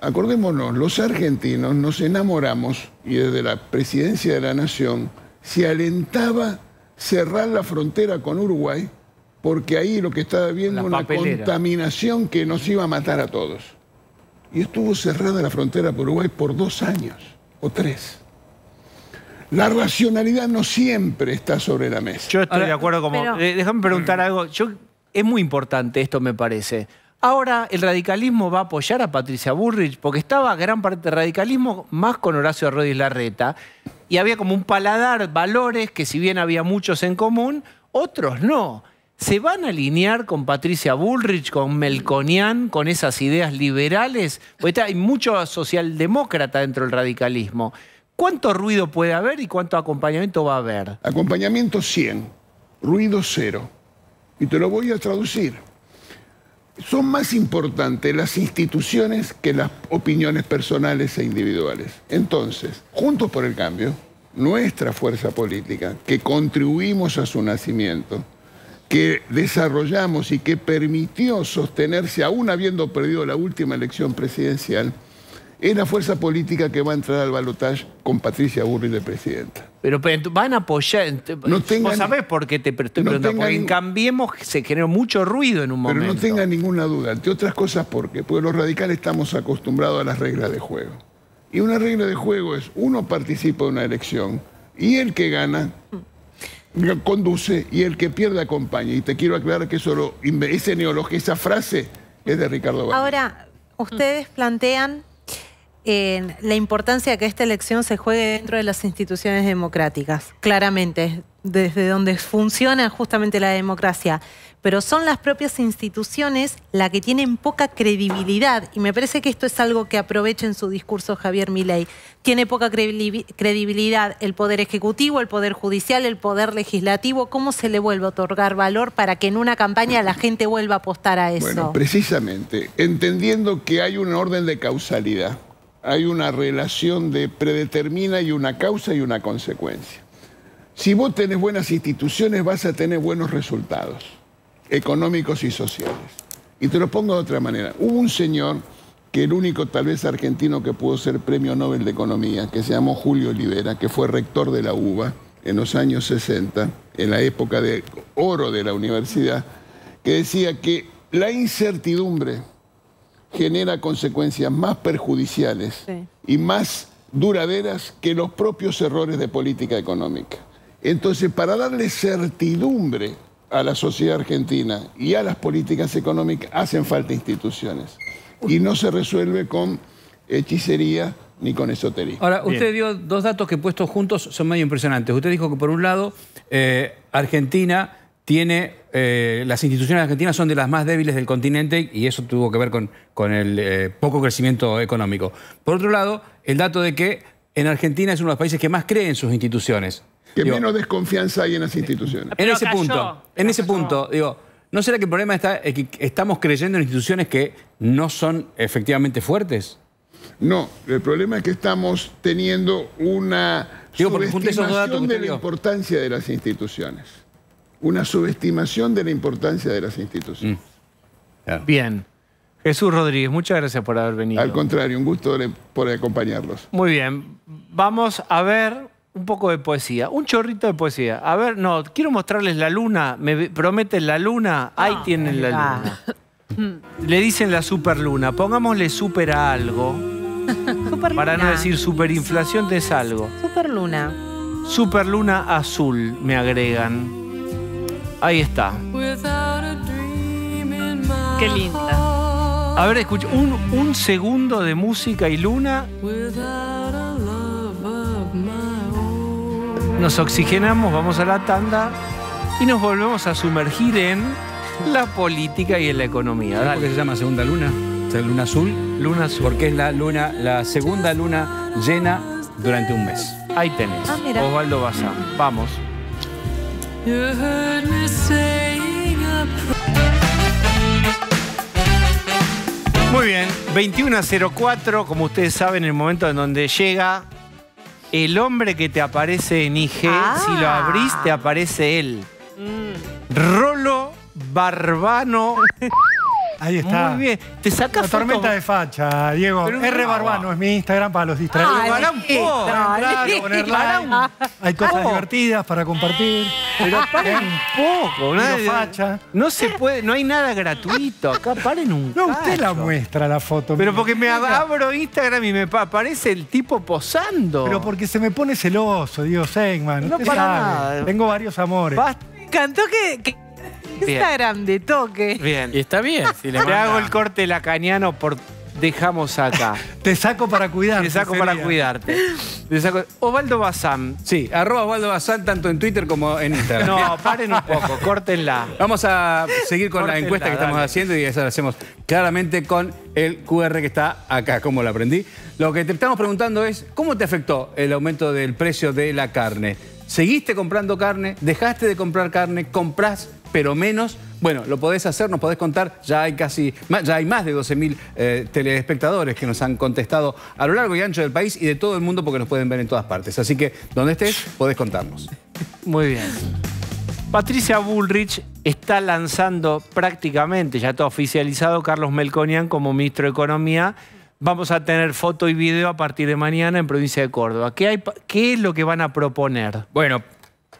Acordémonos, los argentinos nos enamoramos y desde la presidencia de la nación se alentaba cerrar la frontera con Uruguay porque ahí lo que estaba viendo una contaminación que nos iba a matar a todos. Y estuvo cerrada la frontera por Uruguay por dos años o tres. La racionalidad no siempre está sobre la mesa. Yo estoy de acuerdo como... Eh, déjame preguntar algo. es muy importante esto, me parece. Ahora el radicalismo va a apoyar a Patricia Bullrich porque estaba gran parte del radicalismo más con Horacio Rodríguez Larreta, y había como un paladar, valores, que si bien había muchos en común, otros no. ¿Se van a alinear con Patricia Bullrich, con Melconian, con esas ideas liberales? Porque hay mucho socialdemócrata dentro del radicalismo. ¿Cuánto ruido puede haber y cuánto acompañamiento va a haber? Acompañamiento 100, ruido cero. Y te lo voy a traducir son más importantes las instituciones que las opiniones personales e individuales. Entonces, juntos por el cambio, nuestra fuerza política, que contribuimos a su nacimiento, que desarrollamos y que permitió sostenerse aún habiendo perdido la última elección presidencial, es la fuerza política que va a entrar al balotaje con Patricia Burri de presidenta. Pero, van a apoyar. Eh, no tengan, por qué te estoy preguntando. Porque en Cambiemos se generó mucho ruido en un momento. Pero no tenga ninguna duda. Entre otras cosas, ¿por qué? Porque los radicales estamos acostumbrados a las reglas de juego. Y una regla de juego es: uno participa de una elección y el que gana conduce y el que pierde acompaña. Y te quiero aclarar que eso lo, ese esa frase es de Ricardo Ahora, ustedes plantean en la importancia de que esta elección se juegue dentro de las instituciones democráticas, claramente, desde donde funciona justamente la democracia. Pero son las propias instituciones las que tienen poca credibilidad, y me parece que esto es algo que aprovecha en su discurso Javier Milei. Tiene poca credibilidad el Poder Ejecutivo, el Poder Judicial, el Poder Legislativo. ¿Cómo se le vuelve a otorgar valor para que en una campaña la gente vuelva a apostar a eso? Bueno, precisamente, entendiendo que hay un orden de causalidad hay una relación de predetermina y una causa y una consecuencia. Si vos tenés buenas instituciones vas a tener buenos resultados económicos y sociales. Y te lo pongo de otra manera. Hubo un señor que el único tal vez argentino que pudo ser premio Nobel de Economía, que se llamó Julio Olivera, que fue rector de la UBA en los años 60, en la época de oro de la universidad, que decía que la incertidumbre genera consecuencias más perjudiciales y más duraderas que los propios errores de política económica. Entonces, para darle certidumbre a la sociedad argentina y a las políticas económicas, hacen falta instituciones. Y no se resuelve con hechicería ni con esotería Ahora, usted dio dos datos que puestos juntos son medio impresionantes. Usted dijo que, por un lado, eh, Argentina tiene eh, las instituciones argentinas son de las más débiles del continente y eso tuvo que ver con, el eh, poco crecimiento económico. Por otro lado, el dato de que en Argentina es uno de los países que más cree en sus instituciones. Que menos desconfianza hay en las instituciones. En ese punto, en ese punto, digo, ¿no será que el problema está es que estamos creyendo en instituciones que no son efectivamente fuertes? No, el problema es que estamos teniendo una Digo, subestimación de la importancia de las instituciones una subestimación de la importancia de las instituciones. Mm. Bien. Jesús Rodríguez, muchas gracias por haber venido. Al contrario, un gusto por acompañarlos. Muy bien. Vamos a ver un poco de poesía, un chorrito de poesía. A ver, no, quiero mostrarles la luna. ¿Me prometen la luna? Ahí ah, tienen la ah. luna. Le dicen la superluna. Pongámosle super a algo. Para no decir superinflación, es algo. Superluna. Superluna azul, me agregan. Ahí está. Qué linda. A ver, escucha, un, segundo de música y luna. Nos oxigenamos, vamos a la tanda y nos volvemos a sumergir en la política y en la economía. qué se llama segunda luna? luna azul. Luna azul. Porque es la luna, la segunda luna llena durante un mes. Ahí tenés. Ah, Osvaldo Baza. Vamos. Muy bien, 2104. como ustedes saben, el momento en donde llega el hombre que te aparece en IG, si lo ah. abrís, te aparece él. Mm. Rolo Barbano Ahí está. Muy bien. Te sacas. La tormenta de facha, Diego. R Barbano es mi Instagram para los distraídos. Para un poco. poner like. Hay cosas divertidas para compartir. Pero paren un poco. No se puede, no hay nada gratuito acá. Paren un No, usted la muestra la foto. Pero porque me abro Instagram y me aparece el tipo posando. Pero porque se me pone celoso, Dios Seigman. No para nada. Tengo varios amores. Me encantó que Está grande, toque. Bien. Y está bien. Si le, hago el corte lacaniano por dejamos acá. Te saco para cuidarte. Te saco para cuidarte. Te saco... Osvaldo Bazán. Sí, arroba Osvaldo Bazán tanto en Twitter como en Instagram. No, paren un poco, córtenla. Vamos a seguir con la encuesta que estamos haciendo y esa la hacemos claramente con el QR que está acá, como lo aprendí. Lo que te estamos preguntando es, ¿cómo te afectó el aumento del precio de la carne? ¿Seguiste comprando carne? ¿Dejaste de comprar carne? ¿Comprás pero menos. Bueno, lo podés hacer, nos podés contar, ya hay casi, ya hay más de 12.000 eh, telespectadores que nos han contestado a lo largo y ancho del país y de todo el mundo porque nos pueden ver en todas partes. Así que, donde estés, podés contarnos. Muy bien. Patricia Bullrich está lanzando prácticamente, ya está oficializado, Carlos Melconian como ministro de Economía. Vamos a tener foto y video a partir de mañana en provincia de Córdoba. hay, qué es lo que van a proponer? Bueno,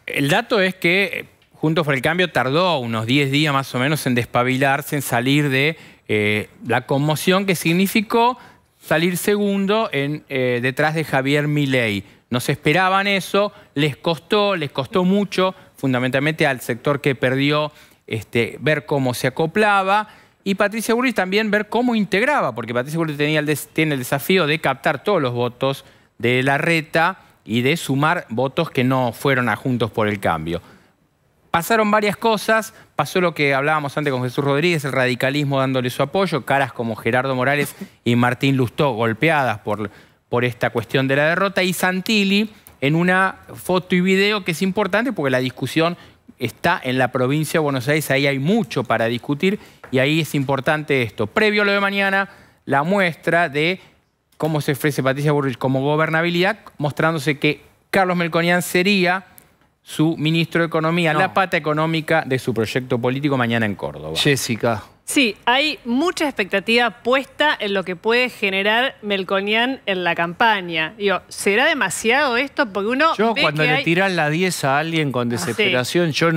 el dato es que Juntos por el Cambio tardó unos 10 días más o menos en despabilarse, en salir de eh, la conmoción que significó salir segundo eh, detrás de Javier Milei. No se esperaban eso, les costó, les costó mucho, fundamentalmente al sector que perdió, este, ver cómo se acoplaba. Y Patricia Burris también ver cómo integraba, porque Patricia Burris tenía el tiene el desafío de captar todos los votos de la reta y de sumar votos que no fueron a Juntos por el Cambio. Pasaron varias cosas, pasó lo que hablábamos antes con Jesús Rodríguez, el radicalismo dándole su apoyo, caras como Gerardo Morales y Martín Lustó golpeadas por, por esta cuestión de la derrota, y Santilli en una foto y video que es importante porque la discusión está en la provincia de Buenos Aires, ahí hay mucho para discutir y ahí es importante esto. Previo a lo de mañana, la muestra de cómo se ofrece Patricia Burrich como gobernabilidad, mostrándose que Carlos Melconian sería su ministro de Economía, la pata económica de su proyecto político mañana en Córdoba. Jessica. Sí, hay mucha expectativa puesta en lo que puede generar Melconian en la campaña. Digo, ¿será demasiado esto? Porque uno. Yo, cuando le tiran la 10 a alguien con ah, desesperación, yo.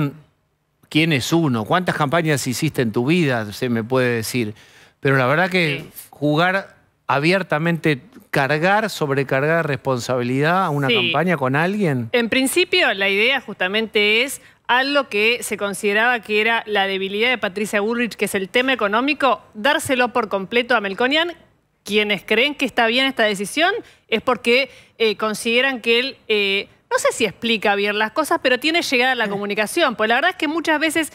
¿Quién es uno? ¿Cuántas campañas hiciste en tu vida? Se me puede decir. Pero la verdad que jugar abiertamente cargar, sobrecargar responsabilidad a una campaña con alguien? En principio, la idea justamente es algo que se consideraba que era la debilidad de Patricia Bullrich, que es el tema económico, dárselo por completo a Melconian. Quienes creen que está bien esta decisión es porque eh, consideran que él, eh, no sé si explica bien las cosas, pero tiene llegada a la eh. comunicación. Pues la verdad es que muchas veces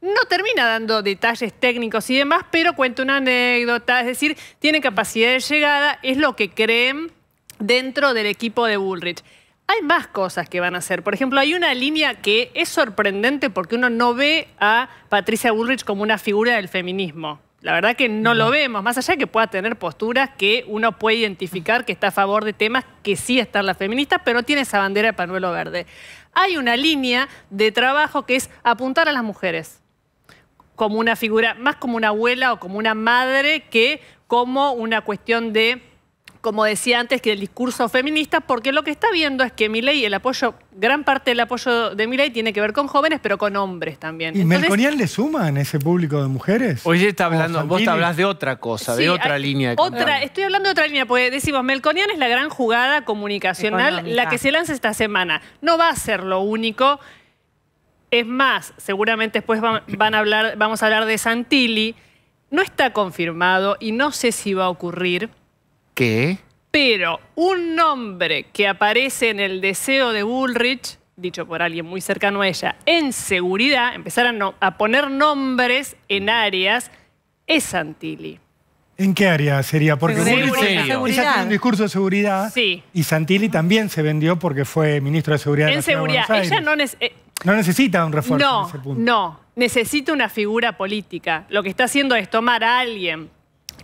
no termina dando detalles técnicos y demás, pero cuenta una anécdota, es decir, tiene capacidad de llegada, es lo que creen dentro del equipo de Bullrich. Hay más cosas que van a hacer. Por ejemplo, hay una línea que es sorprendente porque uno no ve a Patricia Bullrich como una figura del feminismo. La verdad que no, lo vemos, más allá de que pueda tener posturas que uno puede identificar que está a favor de temas que sí están las feministas, pero tiene esa bandera de panuelo verde. Hay una línea de trabajo que es apuntar a las mujeres como una figura, más como una abuela o como una madre que como una cuestión de, como decía antes, que el discurso feminista, porque lo que está viendo es que Milei, el apoyo, gran parte del apoyo de ley tiene que ver con jóvenes, pero con hombres también. ¿Y Melconian le suma en ese público de mujeres? Oye, está hablando, vos te hablás de otra cosa, de otra línea. otra, estoy hablando de otra línea, porque decimos, Melconian es la gran jugada comunicacional, la que se lanza esta semana. No va a ser lo único es más, seguramente después van, a hablar, vamos a hablar de Santilli. No está confirmado y no sé si va a ocurrir. ¿Qué? Pero un nombre que aparece en el deseo de Bullrich, dicho por alguien muy cercano a ella, en seguridad, empezar a poner nombres en áreas, es Santilli. ¿En qué área sería? Porque Bullrich ella tiene un discurso de seguridad sí. y Santilli también se vendió porque fue ministro de Seguridad en de seguridad. Ella no eh, no necesita un refuerzo. No, en ese punto. no. Necesita una figura política. Lo que está haciendo es tomar a alguien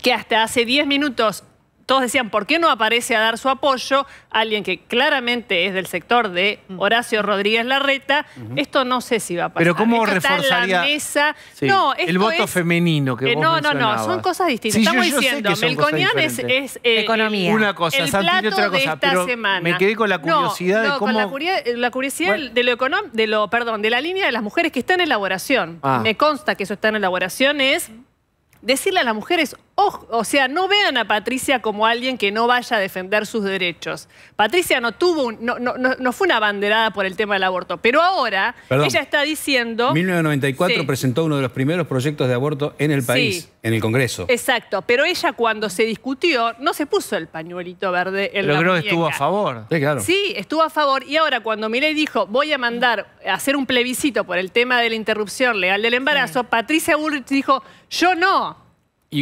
que hasta hace 10 minutos todos decían, ¿por qué no aparece a dar su apoyo alguien que claramente es del sector de mm. Horacio Rodríguez Larreta? Esto no sé si va a pasar. Pero ¿cómo reforzaría la mesa? No, el voto femenino que a vos No, no, no, son cosas distintas. Estamos diciendo, Melconian es, es eh, economía. Una cosa, el plato otra cosa, de esta semana. Me quedé con la curiosidad no, de cómo... con la, la curiosidad de, lo de lo perdón, de la línea de las mujeres que está en elaboración. Ah. Me consta que eso está en elaboración, es decirle a las mujeres, o sea, no vean a Patricia como alguien que no vaya a defender sus derechos. Patricia no tuvo un, no, no, no, fue una banderada por el tema del aborto, pero ahora ella está diciendo... 1994 presentó uno de los primeros proyectos de aborto en el país, en el Congreso. Exacto, pero ella cuando se discutió no se puso el pañuelito verde en pero creo que estuvo a favor. Sí, estuvo a favor y ahora cuando Milei dijo voy a mandar a hacer un plebiscito por el tema de la interrupción legal del embarazo, Patricia Bullrich dijo yo no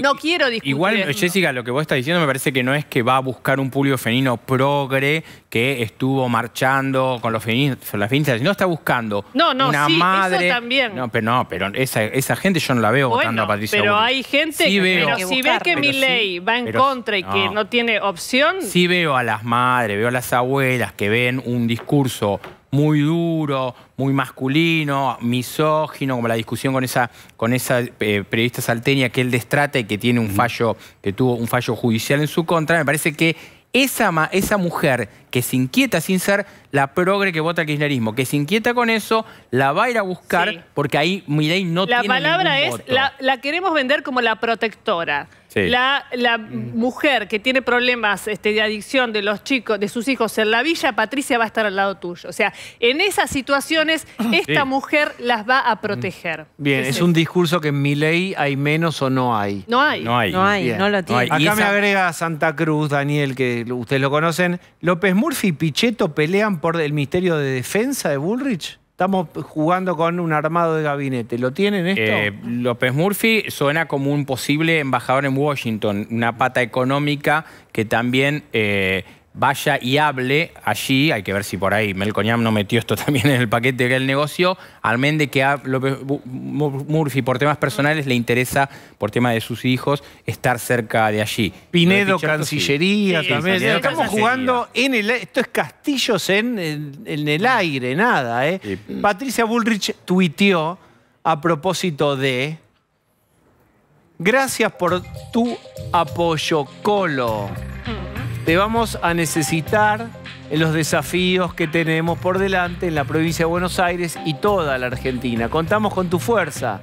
no quiero discutir. Igual, Jessica, lo que vos estás diciendo me parece que no es que va a buscar un público femenino progre que estuvo marchando con los feministas, las feministas, sino está buscando no, no, una sí, madre. Eso también. No, pero no, pero esa, gente yo no la veo votando a Patricia. Pero hay gente que, pero si ve que mi ley va en contra y que no tiene opción. Si veo a las madres, veo a las abuelas que ven un discurso muy duro, muy masculino, misógino, como la discusión con esa, con esa eh, periodista salteña que él destrata y que tiene un fallo, que tuvo un fallo judicial en su contra, me parece que esa, esa mujer que se inquieta sin ser la progre que vota el kirchnerismo, que se inquieta con eso, la va a ir a buscar porque ahí Mirei no la palabra La palabra es, la queremos vender como la protectora. La, mm. mujer que tiene problemas este, de adicción de los chicos, de sus hijos en la villa, Patricia va a estar al lado tuyo. O sea, en esas situaciones, ah, esta mujer las va a proteger. Mm. Bien, es, un discurso que en mi ley hay menos o no hay. No hay. No hay. No, lo tiene. Acá me agrega Santa Cruz, Daniel, que ustedes lo conocen. López Murphy y Pichetto pelean por el Ministerio de Defensa de Bullrich. Estamos jugando con un armado de gabinete. ¿Lo tienen esto? Eh, López Murphy suena como un posible embajador en Washington, una pata económica que también eh, vaya y hable allí, hay que ver si por ahí Melcoñam no metió esto también en el paquete del negocio, al de que a Murphy por temas personales le interesa, por tema de sus hijos, estar cerca de allí. Pinedo, Cancillería también. Estamos jugando en el... Esto es castillos en, en, el aire, nada. ¿eh? Patricia Bullrich tuiteó a propósito de... Gracias por tu apoyo, Colo. Mm te vamos a necesitar en los desafíos que tenemos por delante en la provincia de Buenos Aires y toda la Argentina. Contamos con tu fuerza.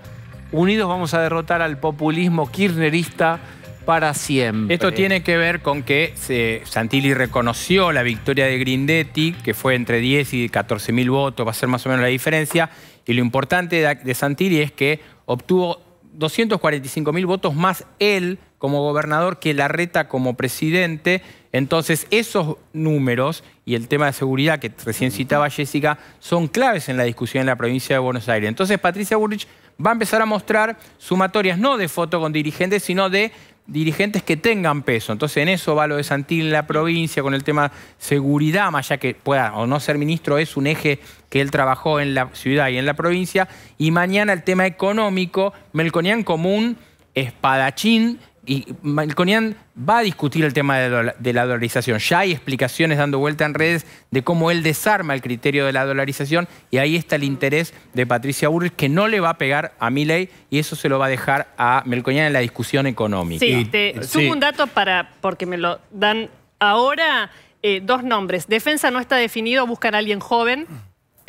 Unidos vamos a derrotar al populismo kirchnerista para siempre. Esto tiene que ver con que eh, Santilli reconoció la victoria de Grindetti, que fue entre 10 y 14 mil votos, va a ser más o menos la diferencia. Y lo importante de, de Santilli es que obtuvo 245 mil votos más él como gobernador que Larreta como presidente. Entonces, esos números y el tema de seguridad que recién citaba Jessica son claves en la discusión en la provincia de Buenos Aires. Entonces, Patricia Burrich va a empezar a mostrar sumatorias no de foto con dirigentes, sino de dirigentes que tengan peso. Entonces, en eso va lo de Santil en la provincia, con el tema seguridad, más ya que pueda o no ser ministro, es un eje que él trabajó en la ciudad y en la provincia. Y mañana el tema económico, Melconian Común, Espadachín, y Melconian va a discutir el tema de la dolarización. Ya hay explicaciones dando vuelta en redes de cómo él desarma el criterio de la dolarización y ahí está el interés de Patricia Urrich que no le va a pegar a Milley y eso se lo va a dejar a Melconian en la discusión económica. Sí, te subo un dato para, porque me lo dan ahora, eh, dos nombres. Defensa no está definido, buscan a alguien joven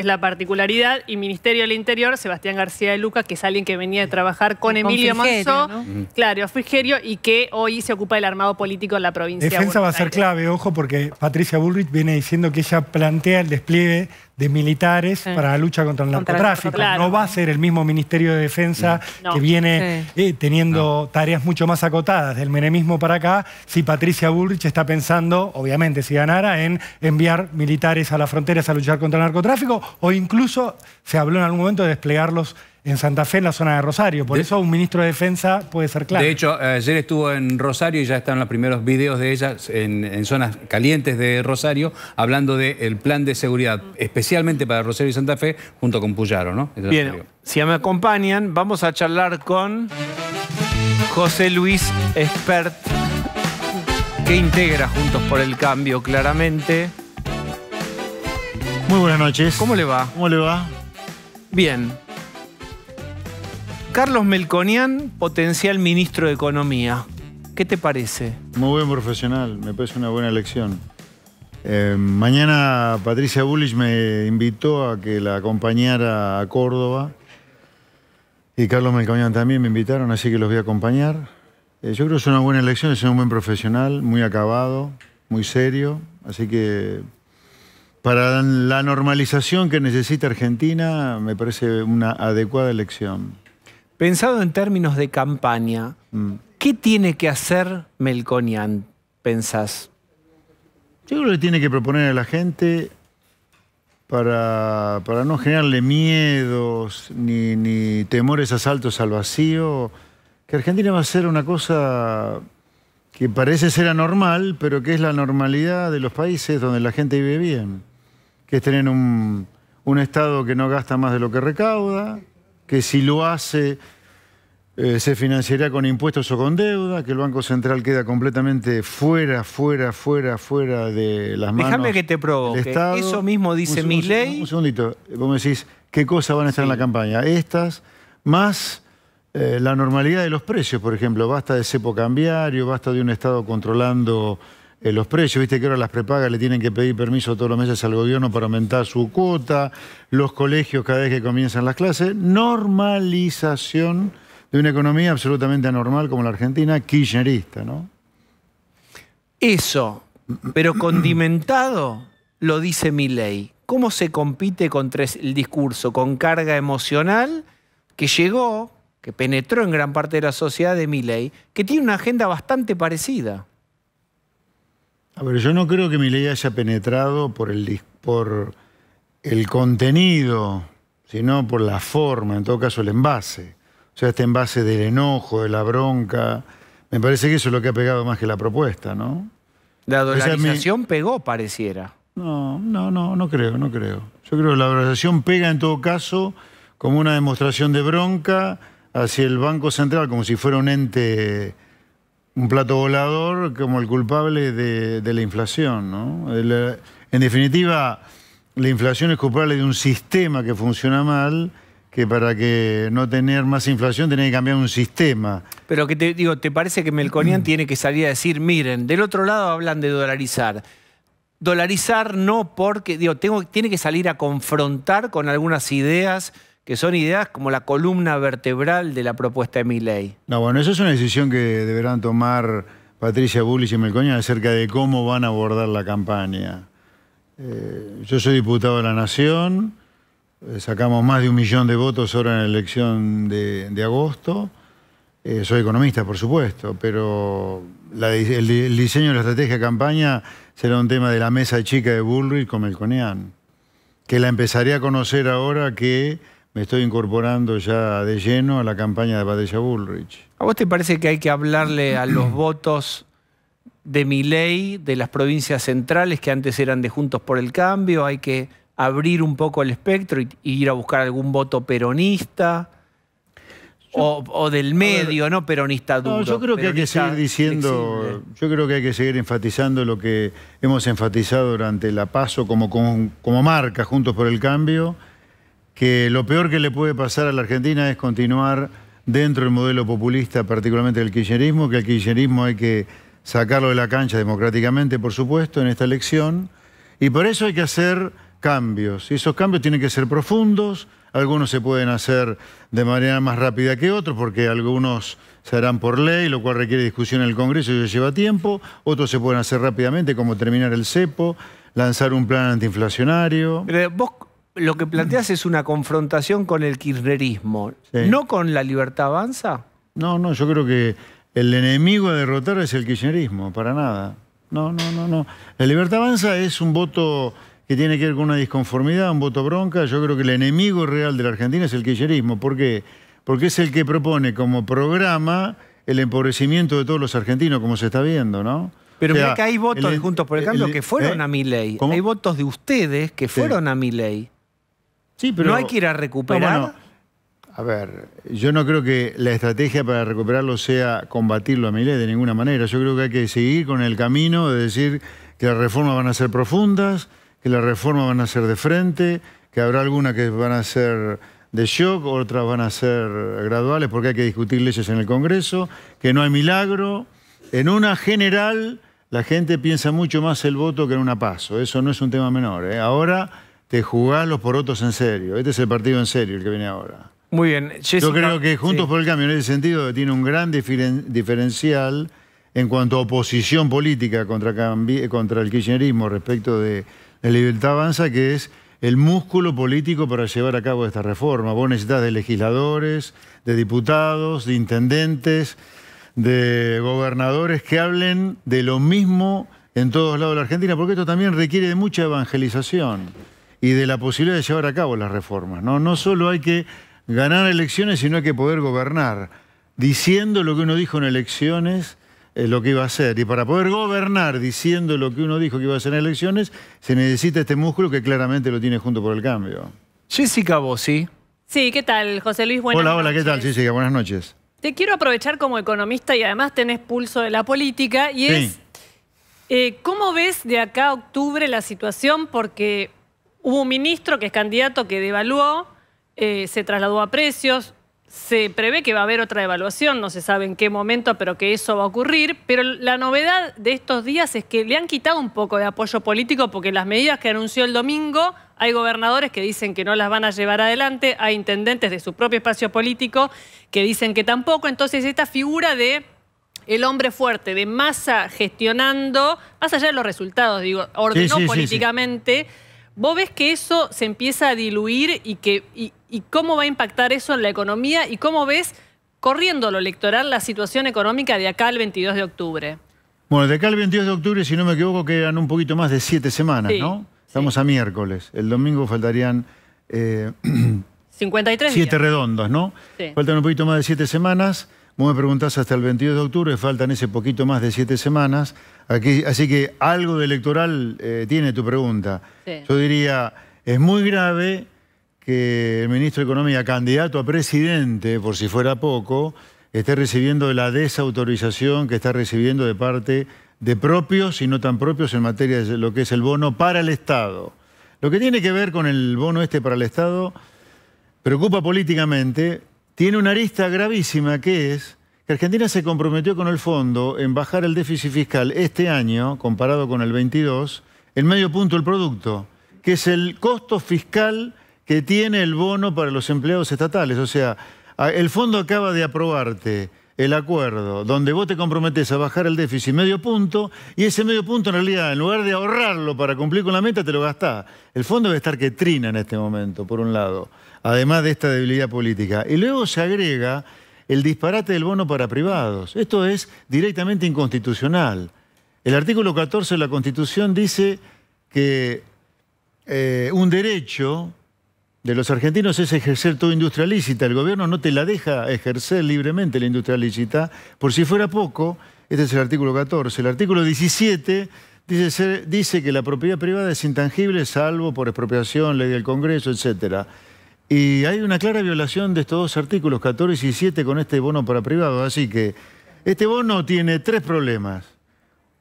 es la particularidad, y Ministerio del Interior, Sebastián García de Lucas, que es alguien que venía de trabajar con, Emilio Monzó, claro, Frigerio, y que hoy se ocupa del armado político en la provincia. Defensa va a ser clave, ojo, porque Patricia Bullrich viene diciendo que ella plantea el despliegue de militares para la lucha contra el narcotráfico. No va a ser el mismo Ministerio de Defensa que viene eh, teniendo tareas mucho más acotadas del menemismo para acá, si Patricia Bullrich está pensando, obviamente si ganara, en enviar militares a las fronteras a luchar contra el narcotráfico o incluso se habló en algún momento de desplegarlos en Santa Fe, en la zona de Rosario. Por eso un ministro de Defensa puede ser claro. De hecho, ayer estuvo en Rosario y ya están los primeros videos de ella en, zonas calientes de Rosario, hablando del plan de seguridad, especialmente para Rosario y Santa Fe, junto con Puyaro, ¿no? Bien, si me acompañan, vamos a charlar con José Luis Espert, que integra Juntos por el Cambio, claramente. Muy buenas noches. ¿Cómo le va? ¿Cómo le va? Bien. Carlos Melconian, potencial ministro de Economía. ¿Qué te parece? Muy buen profesional, me parece una buena elección. Eh, mañana Patricia Bullish me invitó a que la acompañara a Córdoba y Carlos Melconian también me invitaron, así que los voy a acompañar. Eh, yo creo que es una buena elección, es un buen profesional, muy acabado, muy serio, así que para la normalización que necesita Argentina me parece una adecuada elección. Pensado en términos de campaña, mm. ¿qué tiene que hacer Melconian, pensás? Yo creo que tiene que proponer a la gente para, no generarle miedos ni, temores a saltos al vacío, que Argentina va a ser una cosa que parece ser anormal, pero que es la normalidad de los países donde la gente vive bien, que es tener un Estado que no gasta más de lo que recauda, que si lo hace eh, se financiará con impuestos o con deuda, que el Banco Central queda completamente fuera, fuera, fuera, fuera de las manos Déjame que te provoque. Eso mismo dice mi ley. Un segundito, vos decís, ¿qué cosas van a estar en la campaña? Estas, más eh, la normalidad de los precios, por ejemplo. Basta de cepo cambiario, basta de un Estado controlando eh, los precios. Viste que ahora las prepagas le tienen que pedir permiso todos los meses al gobierno para aumentar su cuota, los colegios cada vez que comienzan las clases. Normalización de una economía absolutamente anormal como la Argentina, kirchnerista, ¿no? Eso, pero condimentado, lo dice mi ¿Cómo se compite contra el discurso con carga emocional que llegó, que penetró en gran parte de la sociedad de Milley, que tiene una agenda bastante parecida. A ver, yo no creo que mi ley haya penetrado por el, por el contenido, sino por la forma, en todo caso el envase. O sea, este envase del enojo, de la bronca. Me parece que eso es lo que ha pegado más que la propuesta, ¿no? La dolarización pegó, pareciera. No, no, no, no creo, no creo. Yo creo que la dolarización pega en todo caso como una demostración de bronca hacia el Banco Central, como si fuera un ente un plato volador como el culpable de, la inflación. ¿no? Eh, en definitiva, la inflación es culpable de un sistema que funciona mal que para que no tener más inflación tiene que cambiar un sistema. Pero que te digo, ¿te parece que Melconian mm. tiene que salir a decir, miren, del otro lado hablan de dolarizar? Dolarizar no porque, digo, tengo, tiene que salir a confrontar con algunas ideas que son ideas como la columna vertebral de la propuesta de mi ley. No, bueno, esa es una decisión que deberán tomar Patricia Bullis y Melconian acerca de cómo van a abordar la campaña. Eh, yo soy diputado de la Nación, eh, sacamos más de un millón de votos ahora en la elección de, agosto. Eh, soy economista, por supuesto, pero el, diseño de la estrategia de campaña será un tema de la mesa chica de Bullrich con Melconian, que la empezaría a conocer ahora que me estoy incorporando ya de lleno a la campaña de Badella Bullrich. ¿A vos te parece que hay que hablarle a los votos de mi ley, de las provincias centrales que antes eran de Juntos por el Cambio? ¿Hay que abrir un poco el espectro y, ir a buscar algún voto peronista? o, del medio, no peronista duro. yo creo que hay que seguir diciendo, yo creo que hay que seguir enfatizando lo que hemos enfatizado durante la paso como, como marca Juntos por el Cambio, que lo peor que le puede pasar a la Argentina es continuar dentro del modelo populista, particularmente del kirchnerismo, que el kirchnerismo hay que sacarlo de la cancha democráticamente, por supuesto, en esta elección, y por eso hay que hacer cambios, y esos cambios tienen que ser profundos, algunos se pueden hacer de manera más rápida que otros, porque algunos se harán por ley, lo cual requiere discusión en el Congreso y eso lleva tiempo. Otros se pueden hacer rápidamente, como terminar el CEPO, lanzar un plan antiinflacionario lo que planteas es una confrontación con el kirchnerismo, no con la libertad avanza. No, no, yo creo que el enemigo a derrotar es el kirchnerismo, para nada. No, no, no, no. La libertad avanza es un voto que tiene que ver con una disconformidad, un voto bronca. Yo creo que el enemigo real de la Argentina es el kirchnerismo. ¿Por qué? Porque es el que propone como programa el empobrecimiento de todos los argentinos, como se está viendo, ¿no? Pero acá hay votos de Juntos por el Cambio que fueron ¿Eh? a mi ley. Hay votos de ustedes que fueron a mi ley. ¿No hay que ir a recuperar? a ver, yo no creo que la estrategia para recuperarlo sea combatirlo a ley de ninguna manera. Yo creo que hay que seguir con el camino de decir que las reformas van a ser profundas, que las reformas van a ser de frente, que habrá algunas que van a ser de shock, otras van a ser graduales porque hay que discutir leyes en el Congreso, que no hay milagro. En una general, la gente piensa mucho más el voto que en una paso. Eso no es un tema menor. ¿eh? Ahora de este, jugarlos por otros en serio. Este es el partido en serio el que viene ahora. Muy bien. Yo creo que Juntos por el Cambio, en ese sentido, tiene un gran diferencial en cuanto a oposición política contra, contra el kirchnerismo respecto de, la Libertad Avanza, que es el músculo político para llevar a cabo esta reforma. Vos necesitas de legisladores, de diputados, de intendentes, de gobernadores que hablen de lo mismo en todos lados de la Argentina, porque esto también requiere de mucha evangelización y de la posibilidad de llevar a cabo las reformas. No, no solo hay que ganar elecciones, sino hay que poder gobernar, diciendo lo que uno dijo en elecciones, eh, lo que iba a hacer. Y para poder gobernar diciendo lo que uno dijo que iba a hacer en elecciones, se necesita este músculo que claramente lo tiene junto por el cambio. Jessica Bossi. Sí, ¿qué tal? José Luis, buenas Hola, hola, ¿qué tal, Jessica? Buenas noches. Te quiero aprovechar como economista y además tenés pulso de la política y es... Eh, ¿Cómo ves de acá a octubre la situación? Porque Hubo un ministro que es candidato que devaluó, eh, se trasladó a precios, se prevé que va a haber otra evaluación, no se sabe en qué momento, pero que eso va a ocurrir. Pero la novedad de estos días es que le han quitado un poco de apoyo político porque las medidas que anunció el domingo, hay gobernadores que dicen que no las van a llevar adelante, hay intendentes de su propio espacio político que dicen que tampoco. Entonces esta figura de el hombre fuerte de masa gestionando, más allá de los resultados, digo, ordenó políticamente. ¿Vos ves que eso se empieza a diluir y, que, y, cómo va a impactar eso en la economía y cómo ves, corriendo lo electoral, la situación económica de acá al 22 de octubre? Bueno, de acá al 22 de octubre, si no me equivoco, quedan un poquito más de siete semanas, ¿no? Estamos a miércoles. El domingo faltarían... 53 eh, Siete redondos, ¿no? Faltan un poquito más de siete semanas. Vos me preguntás hasta el 22 de octubre, faltan ese poquito más de siete semanas. Aquí, así que algo de electoral eh, tiene tu pregunta. Yo diría, es muy grave que el ministro de Economía, candidato a presidente, por si fuera poco, esté recibiendo la desautorización que está recibiendo de parte de propios y no tan propios en materia de lo que es el bono para el Estado. Lo que tiene que ver con el bono este para el Estado preocupa políticamente tiene una arista gravísima que es que Argentina se comprometió con el fondo en bajar el déficit fiscal este año, comparado con el 22, en medio punto el producto, que es el costo fiscal que tiene el bono para los empleados estatales. O sea, el fondo acaba de aprobarte el acuerdo donde vos te comprometes a bajar el déficit medio punto y ese medio punto en realidad en lugar de ahorrarlo para cumplir con la meta te lo gastás. El fondo debe estar que trina en este momento, por un lado además de esta debilidad política. Y luego se agrega el disparate del bono para privados. Esto es directamente inconstitucional. El artículo 14 de la Constitución dice que eh, un derecho de los argentinos es ejercer toda industria lícita. El gobierno no te la deja ejercer libremente la industria lícita. Por si fuera poco, este es el artículo 14. El artículo 17 dice, dice que la propiedad privada es intangible salvo por expropiación, ley del Congreso, etcétera. Y hay una clara violación de estos dos artículos, 14 y 7, con este bono para privado. Así que este bono tiene tres problemas.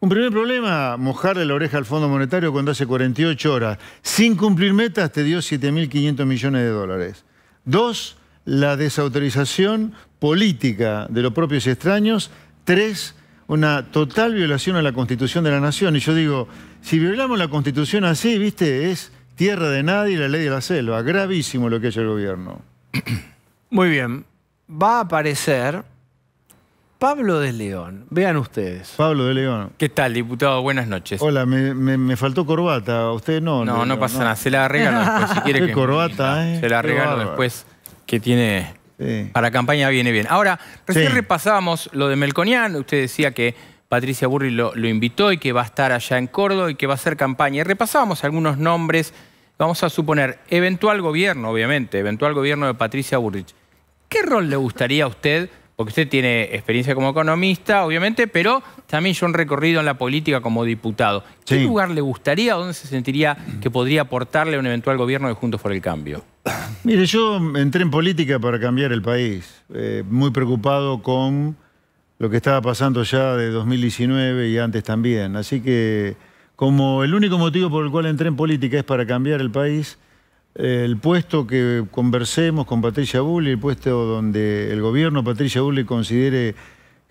Un primer problema, mojarle la oreja al Fondo Monetario cuando hace 48 horas, sin cumplir metas, te dio 7.500 millones de dólares. Dos, la desautorización política de los propios extraños. Tres, una total violación a la Constitución de la Nación. Y yo digo, si violamos la Constitución así, viste, es tierra de nadie y la ley de la selva. Gravísimo lo que ha el gobierno. Muy bien. Va a aparecer Pablo de León. Vean ustedes. Pablo de León. ¿Qué tal, diputado? Buenas noches. Hola, me, faltó corbata. Usted no. No, no, pasa nada. Se la regalo después. Si quiere que corbata, ¿eh? Se la regalo después que tiene... Para campaña viene bien. Ahora, recién repasábamos lo de Melconian. Usted decía que Patricia Burri lo, lo, invitó y que va a estar allá en Córdoba y que va a hacer campaña. Y repasábamos algunos nombres vamos a suponer, eventual gobierno, obviamente, eventual gobierno de Patricia Burrich, ¿qué rol le gustaría a usted? Porque usted tiene experiencia como economista, obviamente, pero también yo un recorrido en la política como diputado. ¿Qué lugar le gustaría, dónde se sentiría que podría aportarle a un eventual gobierno de Juntos por el Cambio? Mire, yo entré en política para cambiar el país, eh, muy preocupado con lo que estaba pasando ya de 2019 y antes también. Así que como el único motivo por el cual entré en política es para cambiar el país, eh, el puesto que conversemos con Patricia Bulli, el puesto donde el gobierno Patricia Bulli considere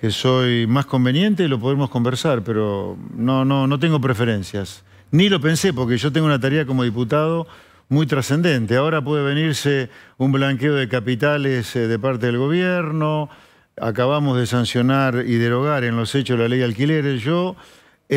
que soy más conveniente, lo podemos conversar, pero no, no, no tengo preferencias. Ni lo pensé, porque yo tengo una tarea como diputado muy trascendente. Ahora puede venirse un blanqueo de capitales eh, de parte del gobierno, acabamos de sancionar y derogar en los hechos la ley de alquileres. Yo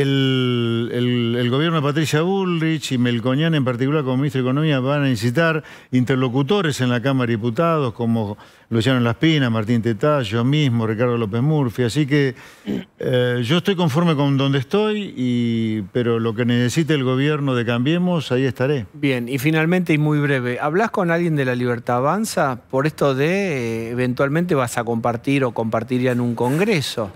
el, gobierno de Patricia Bullrich y Melconian en particular como ministro de Economía van a incitar interlocutores en la Cámara de Diputados como Luciano Laspina, Martín Tetaz, yo mismo, Ricardo López Murphy. Así que eh, yo estoy conforme con donde estoy, y, pero lo que necesite el gobierno de Cambiemos, ahí estaré. Bien, y finalmente y muy breve, ¿hablas con alguien de la Libertad Avanza por esto de eh, eventualmente vas a compartir o compartiría en un congreso?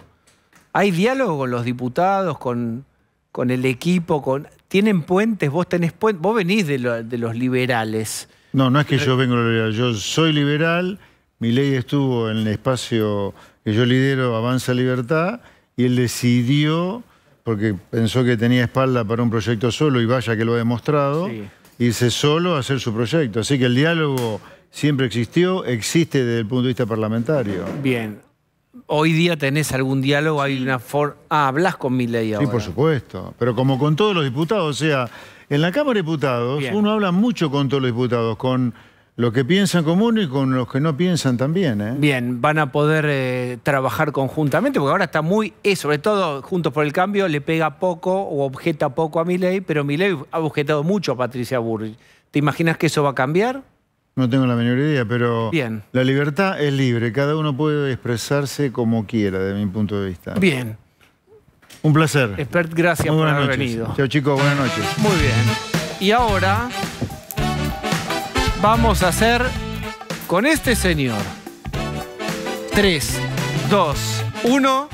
¿Hay diálogo con los diputados, con, con el equipo? Con, ¿Tienen puentes? ¿Vos tenés puentes? Vos venís de, los liberales. No, no es que eh. yo vengo de los liberales. Yo soy liberal, mi ley estuvo en el espacio que yo lidero, Avanza Libertad, y él decidió, porque pensó que tenía espalda para un proyecto solo, y vaya que lo ha demostrado, irse solo a hacer su proyecto. Así que el diálogo siempre existió, existe desde el punto de vista parlamentario. Bien hoy día tenés algún diálogo, hay una forma... Ah, hablas con Milei ahora. Sí, por supuesto. Pero como con todos los diputados, o sea, en la Cámara de Diputados uno habla mucho con todos los diputados, con los que piensan común y con los que no piensan también. ¿eh? Bien, van a poder eh, trabajar conjuntamente, porque ahora está muy, eh, sobre todo Juntos por el Cambio, le pega poco o objeta poco a ley, pero ley ha objetado mucho a Patricia Burri. ¿Te imaginas que eso va a cambiar? No tengo la menor idea, pero Bien. la libertad es libre. Cada uno puede expresarse como quiera, de mi punto de vista. Bien. Un placer. Expert, gracias por haber venido. Chao chicos, buenas noches. Muy bien. Y ahora vamos a hacer con este señor. Tres, dos, uno...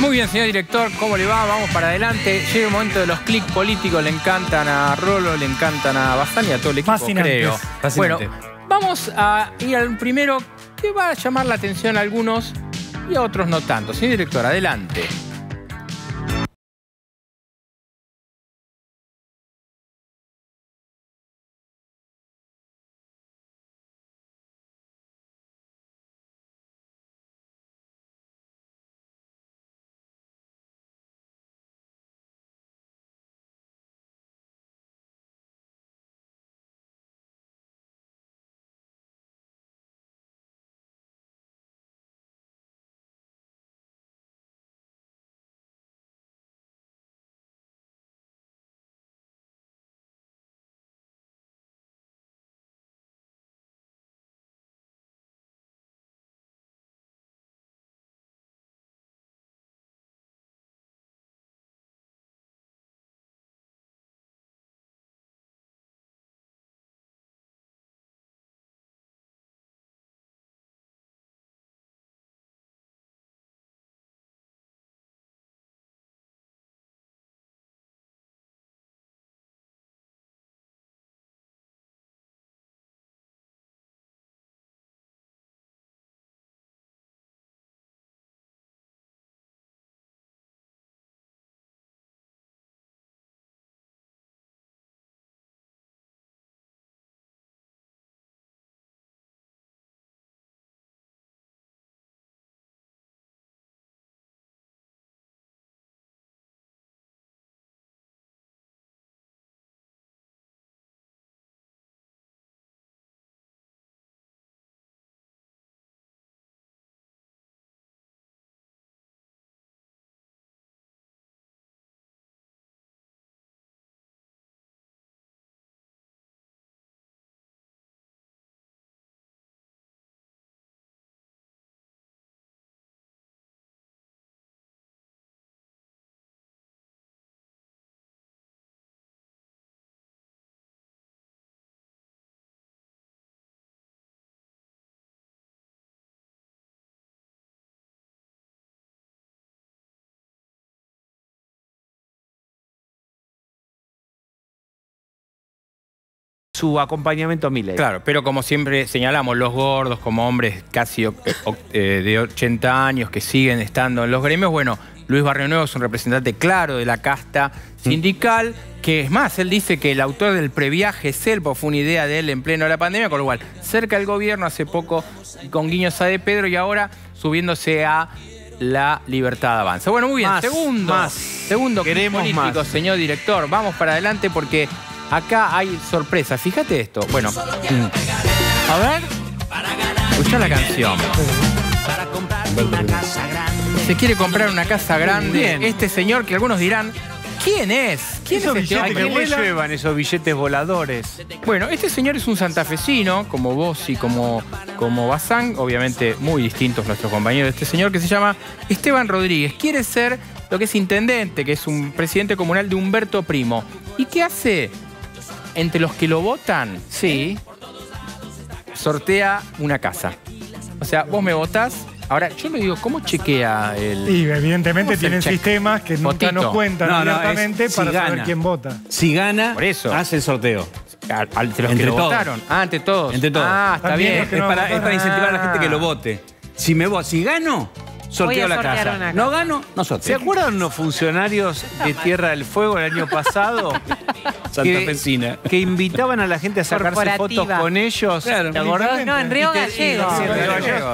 Muy bien, señor director, ¿cómo le va? Vamos para adelante. Llega el momento de los clics políticos, le encantan a Rolo, le encantan a Bastani y a todo el equipo, Fascinante. creo. Fascinante. Bueno, vamos a ir al primero que va a llamar la atención a algunos y a otros no tanto. Señor director, adelante. su acompañamiento a Claro, pero como siempre señalamos, los gordos, como hombres casi eh, eh, de 80 años que siguen estando en los gremios, bueno, Luis Barrio Nuevo es un representante claro de la casta sindical, que es más, él dice que el autor del previaje es fue una idea de él en pleno de la pandemia, con lo cual, cerca del gobierno hace poco con guiños a De Pedro y ahora subiéndose a la libertad avanza. Bueno, muy bien, segundo, segundo Queremos político, señor director, vamos para adelante porque Acá hay sorpresa. Fíjate esto. Bueno, mm. a ver. Escucha la canción. Se quiere comprar una casa grande. Este señor que algunos dirán, ¿Quién es? ¿Quién es este? que llevan esos billetes voladores? Bueno, este señor es un santafesino, como vos y como, como Bazán, obviamente muy distintos nuestros compañeros. Este señor que se llama Esteban Rodríguez quiere ser lo que es intendente, que es un presidente comunal de Humberto Primo. ¿Y qué hace? entre los que lo votan, sí, sortea una casa. O sea, vos me votás. Ahora, yo le digo, ¿cómo chequea el...? Y evidentemente tienen sistemas que nunca nos cuentan directamente para saber quién vota. Si gana, eso. hace el sorteo. entre votaron. Ah, entre todos. Ah, está bien. Es, para, incentivar a la gente que lo vote. Si me voy si gano, sorteo la casa. no gano, nosotros. ¿Se acuerdan los funcionarios de Tierra del Fuego el año pasado? Santa Pesina. Que invitaban a la gente a sacarse fotos con ellos. No, en Río Gallegos.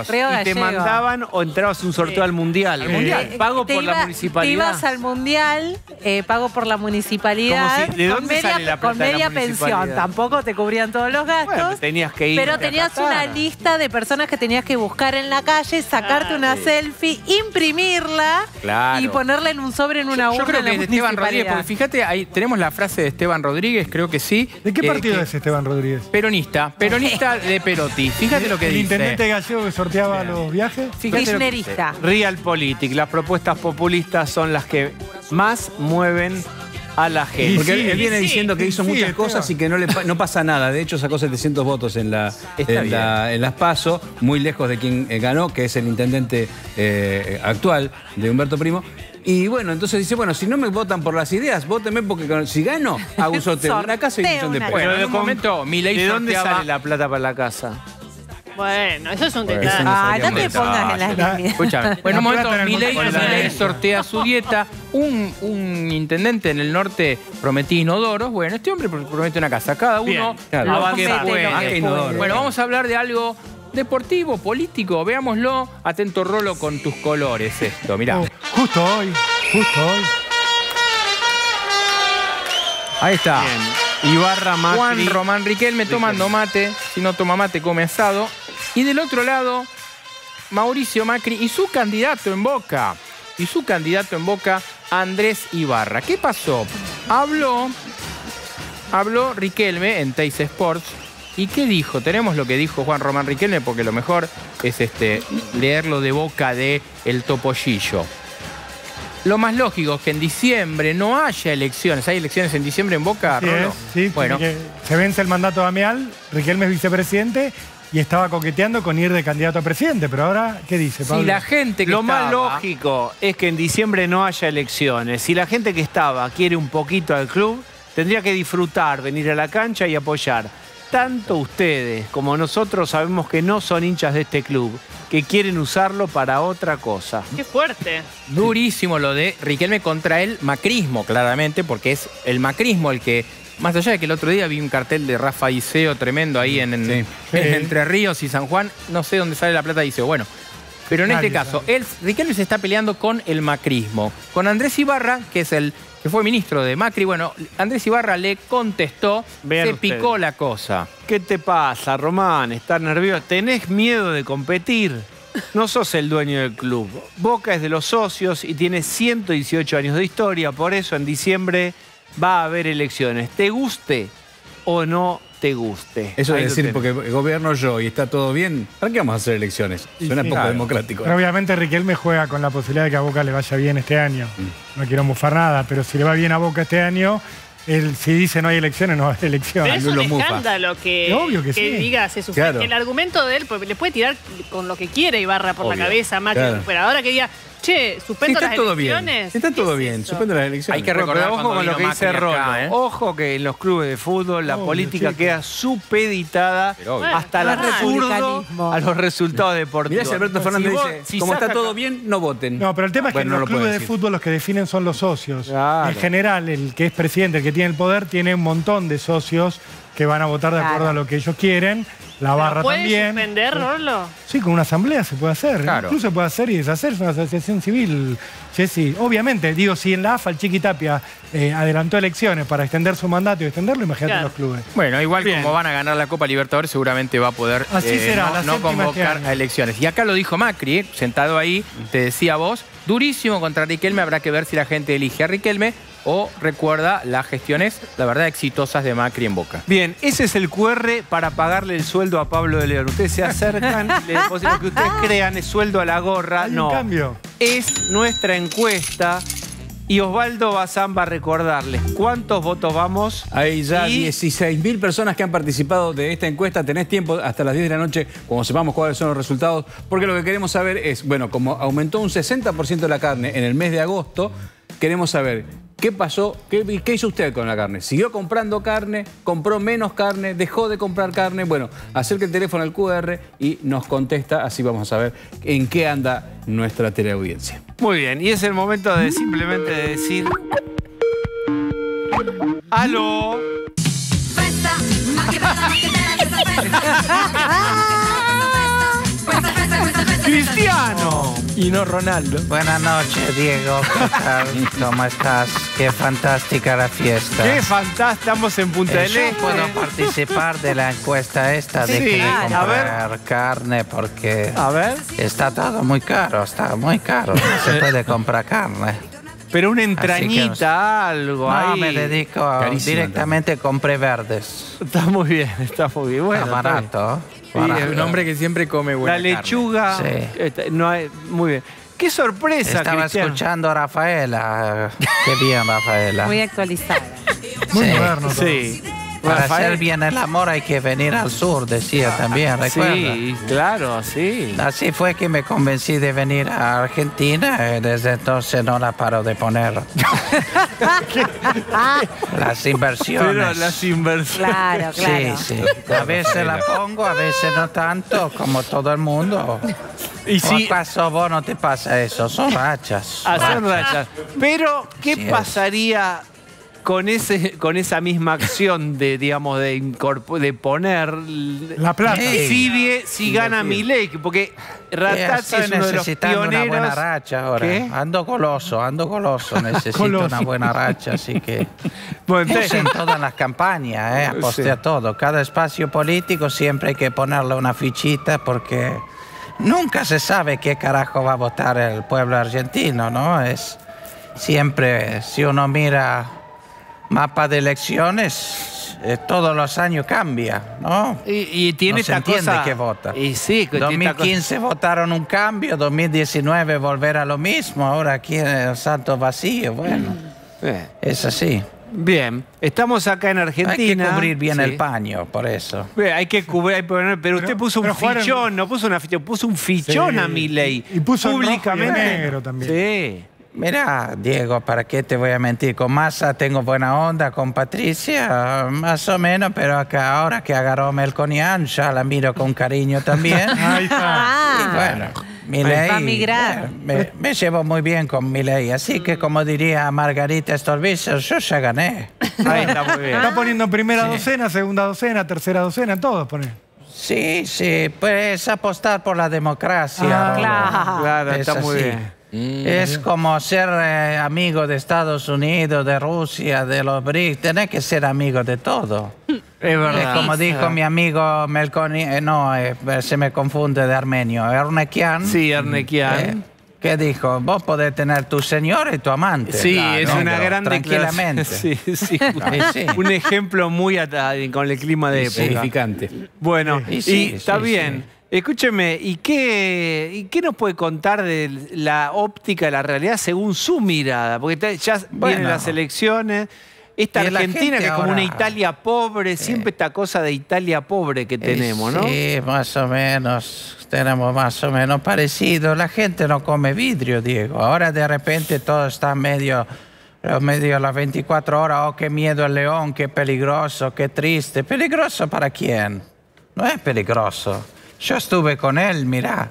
Y te mandaban o entrabas un sorteo al mundial. Eh, pago por la municipalidad. Te ibas al mundial, eh, pago por la municipalidad. ¿De dónde sale la Con media pensión. Tampoco te cubrían todos los gastos. tenías que ir. Pero tenías una lista de personas que tenías que buscar en la calle, sacarte ah, una selfie imprimirla y ponerla en un sobre, en una urna. Yo, creo que de Esteban Rodríguez, porque fíjate, ahí tenemos la frase de Esteban Rodríguez, creo que sí. ¿De qué eh, partido es Esteban Rodríguez? Peronista, peronista de Perotti. Fíjate lo que dice. ¿El intendente gallego que sorteaba los viajes? Kirchnerista. Real las propuestas populistas son las que más mueven a la gente. Porque él viene diciendo que hizo muchas cosas y que no le no pasa nada. De hecho, sacó 700 votos en, la, en, las PASO, muy lejos de quien eh, ganó, que es el intendente eh, actual de Humberto Primo. Y bueno, entonces dice, bueno, si no me votan por las ideas, votenme porque si gano, hago un sorteo. casa y un de momento, mi ley ¿De dónde sale la plata para la casa? Bueno, eso es un detalle. ah, ya te pongas en las líneas. Escucha. Bueno, un momento, Milei sortea su dieta. Un, intendente en el norte prometía inodoros. Bueno, este hombre promete una casa. Cada uno a quedar Bueno, vamos a hablar de algo deportivo, político. Veámoslo. Atento, Rolo, con tus colores esto. Mirá. Oh, justo hoy, justo hoy. Ahí está. Ibarra Macri. Juan Román Riquelme tomando mate. Si no toma mate, come asado. Y del otro lado, Mauricio Macri y su candidato en Boca, y su candidato en Boca, Andrés Ibarra. ¿Qué pasó? Habló, habló Riquelme en Teis Sports. ¿Y qué dijo? Tenemos lo que dijo Juan Román Riquelme, porque lo mejor es este, leerlo de boca de El Topollillo. Lo más lógico es que en diciembre no haya elecciones. ¿Hay elecciones en diciembre en Boca, sí, sí, bueno. se vence el mandato de Amial, Riquelme es vicepresidente y estaba coqueteando con ir de candidato a presidente, pero ahora, ¿qué dice, Pablo? Si la gente Lo más lógico es que en diciembre no haya elecciones. Si la gente que estaba quiere un poquito al club, tendría que disfrutar, venir a la cancha y apoyar. Tanto ustedes como nosotros sabemos que no son hinchas de este club, que quieren usarlo para otra cosa. ¡Qué fuerte! Durísimo lo de Riquelme contra el macrismo, claramente, porque es el macrismo el que más allá de que el otro día vi un cartel de Rafa Iseo tremendo ahí en, Entre Ríos y San Juan. No sé dónde sale la plata de Iseo. Bueno, pero en este caso, él, Riquelme se está peleando con el macrismo. Con Andrés Ibarra, que es el que fue ministro de Macri. Bueno, Andrés Ibarra le contestó, se picó la cosa. ¿Qué te pasa, Román? ¿Estás nervioso? ¿Tenés miedo de competir? No sos el dueño del club. Boca es de los socios y tiene 118 años de historia. Por eso en diciembre va a haber elecciones, te guste o no te guste. Eso es decir, porque gobierno yo y está todo bien, ¿para qué vamos a hacer elecciones? Suena poco democrático. Pero obviamente Riquelme juega con la posibilidad de que a Boca le vaya bien este año. Mm. No quiero mufar nada, pero si le va bien a Boca este año, él si dice no hay elecciones, no hay elecciones. Pero es un escándalo que, diga, se el argumento de él, le puede tirar con lo que quiere barra por la cabeza, más que pero ahora que diga, Che, suspende las elecciones. Si Está todo bien, las elecciones. Hay que recordar ojo con lo que dice Rolo ¿eh? ¿eh? Ojo que en los clubes de fútbol la política queda supeditada hasta el absurdo a los resultados deportivos. si Fernández como está todo bien, no voten. No, pero el tema es que en los clubes de fútbol los que definen son los socios. En general, el que es presidente, el que tiene el poder, tiene un montón de socios que van a votar de acuerdo a lo que ellos quieren. La barra también. ¿Puede Sí, con una asamblea se puede hacer. Incluso se puede hacer y deshacerse una asociación civil, Obviamente, digo, si en la AFA el Chiqui Tapia eh, adelantó elecciones para extender su mandato y extenderlo, imagínate los clubes. Bueno, igual como van a ganar la Copa Libertadores, seguramente va a poder eh, no, este convocar a elecciones. Y acá lo dijo Macri, eh, sentado ahí, te decía vos, durísimo contra Riquelme, habrá que ver si la gente elige a Riquelme o recuerda las gestiones, la verdad, exitosas de Macri en Boca. Bien, ese es el QR para pagarle el sueldo a Pablo de León. Ustedes se acercan, le lo que ustedes crean es sueldo a la gorra. no. cambio. Es nuestra encuesta. Y Osvaldo Bazán va a recordarles cuántos votos vamos. Hay ya 16.000 personas que han participado de esta encuesta. Tenés tiempo hasta las 10 de la noche, cuando sepamos cuáles son los resultados, porque lo que queremos saber es, bueno, como aumentó un 60% la carne en el mes de agosto, queremos saber ¿Qué pasó? ¿Qué, hizo usted con la carne? ¿Siguió comprando carne? ¿Compró menos carne? ¿Dejó de comprar carne? Bueno, acerque el teléfono al QR y nos contesta, así vamos a saber en qué anda nuestra teleaudiencia. Muy bien, y es el momento de simplemente decir... ¡Aló! Cristiano. Y no Ronaldo. Buenas noches, Diego. ¿Cómo estás? Qué fantástica la fiesta. Qué fantástico. Estamos en Punta eh, del Este. puedo participar de la encuesta esta de comprar carne porque a ver. está todo muy caro, está muy caro. No se puede comprar carne. Pero una entrañita, algo. No, me dedico directamente compré verdes. Está muy bien, está muy Bueno, está barato. Sí, un hombre que siempre come buena La lechuga. Sí. Este, muy bien. Qué sorpresa, Estaba escuchando a Rafaela. Qué bien, Rafaela. Muy actualizada. Muy Sí. moderno. Sí. Para hacer bien el amor hay que venir al sur, decía también, ¿recuerda? Sí, claro, sí. Así fue que me convencí de venir a Argentina y eh, desde entonces no la paro de poner. las inversiones. Pero las inversiones. Claro, claro. Sí, sí. A veces la pongo, a veces no tanto, como todo el mundo. Y si pasó vos no te pasa eso, son rachas. Ah, son rachas. Pero, ¿qué pasaría con, ese, con esa misma acción de, digamos, de, de poner la plata. si gana mi ley, porque Ratazzi es una buena racha ahora. Ando coloso, ando coloso, necesito una buena racha, así que... Bueno, en todas las campañas, ¿eh? aposté a todo. Cada espacio político siempre hay que ponerle una fichita porque nunca se sabe qué carajo va a votar el pueblo argentino, ¿no? Es siempre, si uno mira mapa de elecciones eh, todos los años cambia, ¿no? Y, tiene se entiende que vota. Y sí, 2015 votaron un cambio, 2019 volver a lo mismo, ahora aquí en el Santo Vacío, bueno, es así. Bien, estamos acá en Argentina. Hay que cubrir bien el paño, por eso. hay que cubrir, pero, usted puso un fichón, no puso una fichón, puso un fichón a mi ley. Y puso públicamente. negro también. Sí. Mira, Diego, ¿para qué te voy a mentir? Con Massa tengo buena onda, con Patricia más o menos, pero acá, ahora que agarró Melconian ya la miro con cariño también. Ahí está. Ah. Y bueno, Milei, Me, llevo muy bien con Milei, así que mm. como diría Margarita Estorbizo, yo ya gané. Ahí está muy bien. Ah. Está poniendo primera docena, segunda docena, tercera docena, todos ponen. Sí, sí, pues apostar por la democracia. Ah, claro. está muy bien. Mm. Es como ser eh, amigo de Estados Unidos, de Rusia, de los BRICS. Tenés que ser amigo de todo. Es como dijo mi amigo Melconi, eh, no, eh, se me confunde de armenio, Ernequian. Sí, Ernequian. ¿Qué dijo? Vos podés tener tu señor y tu amante. Sí, es una gran Tranquilamente. Sí, sí. Un ejemplo muy con el clima de purificante. Bueno, sí, y está bien. Escúcheme, ¿y qué, nos puede contar de la óptica de la realidad según su mirada? Porque ya vienen las elecciones. Esta Argentina que es como una Italia pobre, siempre esta cosa de Italia pobre que tenemos, ¿no? Sí, más o menos, tenemos más o menos parecido. La gente no come vidrio, Diego. Ahora de repente todo está medio, medio las 24 horas. Oh, qué miedo el león, qué peligroso, qué triste. ¿Peligroso para quién? No es peligroso. Yo estuve con él, mira,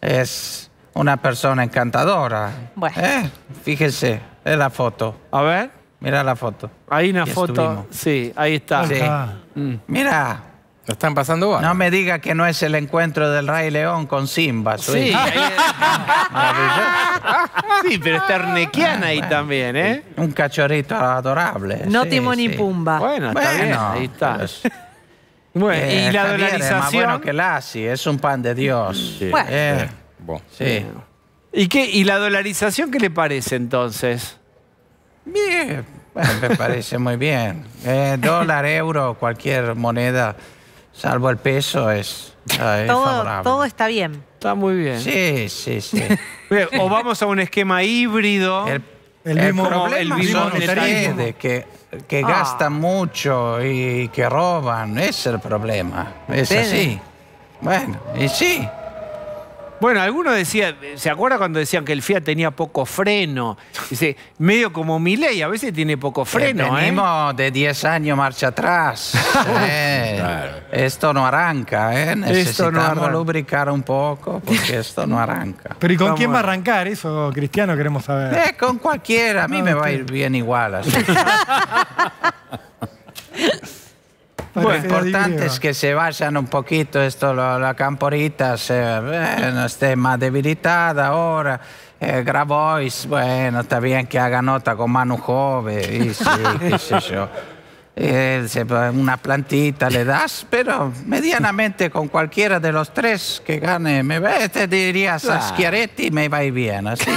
Es una persona encantadora. Bueno. ¿Eh? Fíjense, es la foto. A ver. Mira la foto. Hay una foto. Sí, ahí está. Mm. Mira, Lo están pasando No me diga que no es el encuentro del Rey León con Simba. Sí, sí, pero está ahí también, ¿eh? Un cachorrito adorable. No Sí, Timón Pumba. Bueno, está bien, ahí está. Bueno, y eh, la dolarización. Es más bueno que es un pan de Dios. Eh. ¿Y, qué, ¿Y la dolarización qué le parece entonces? Bien, me parece muy bien. Eh, dólar, euro, cualquier moneda, salvo el peso, es, todo, está bien. Está muy bien. Sí, sí, sí. o vamos a un esquema híbrido. El, mismo problema que que ah. gastan mucho y que roban. Es el problema. Es así. Bueno, y sí. Bueno, algunos decían, ¿se acuerda cuando decían que el Fiat tenía poco freno? Dice, medio como mi ley, a veces tiene poco freno. Eh, venimos de 10 años marcha atrás. ¿eh? Esto no arranca, ¿eh? Necesitamos no lubricar un poco porque esto no arranca. Pero ¿y con quién va a arrancar eso, Cristiano? Queremos saber. Eh, con cualquiera, a mí me va a ir bien igual. Lo importante es que se vayan un poquito, esto, la, camporita se, eh, esté más debilitada ahora. Eh, Grabois, bueno, está bien que haga nota con Manu Jove, y sí, qué sé yo. Eh, una plantita le das, pero medianamente con cualquiera de los tres que gane, me ve, te diría Schiaretti, me va a ir bien. Así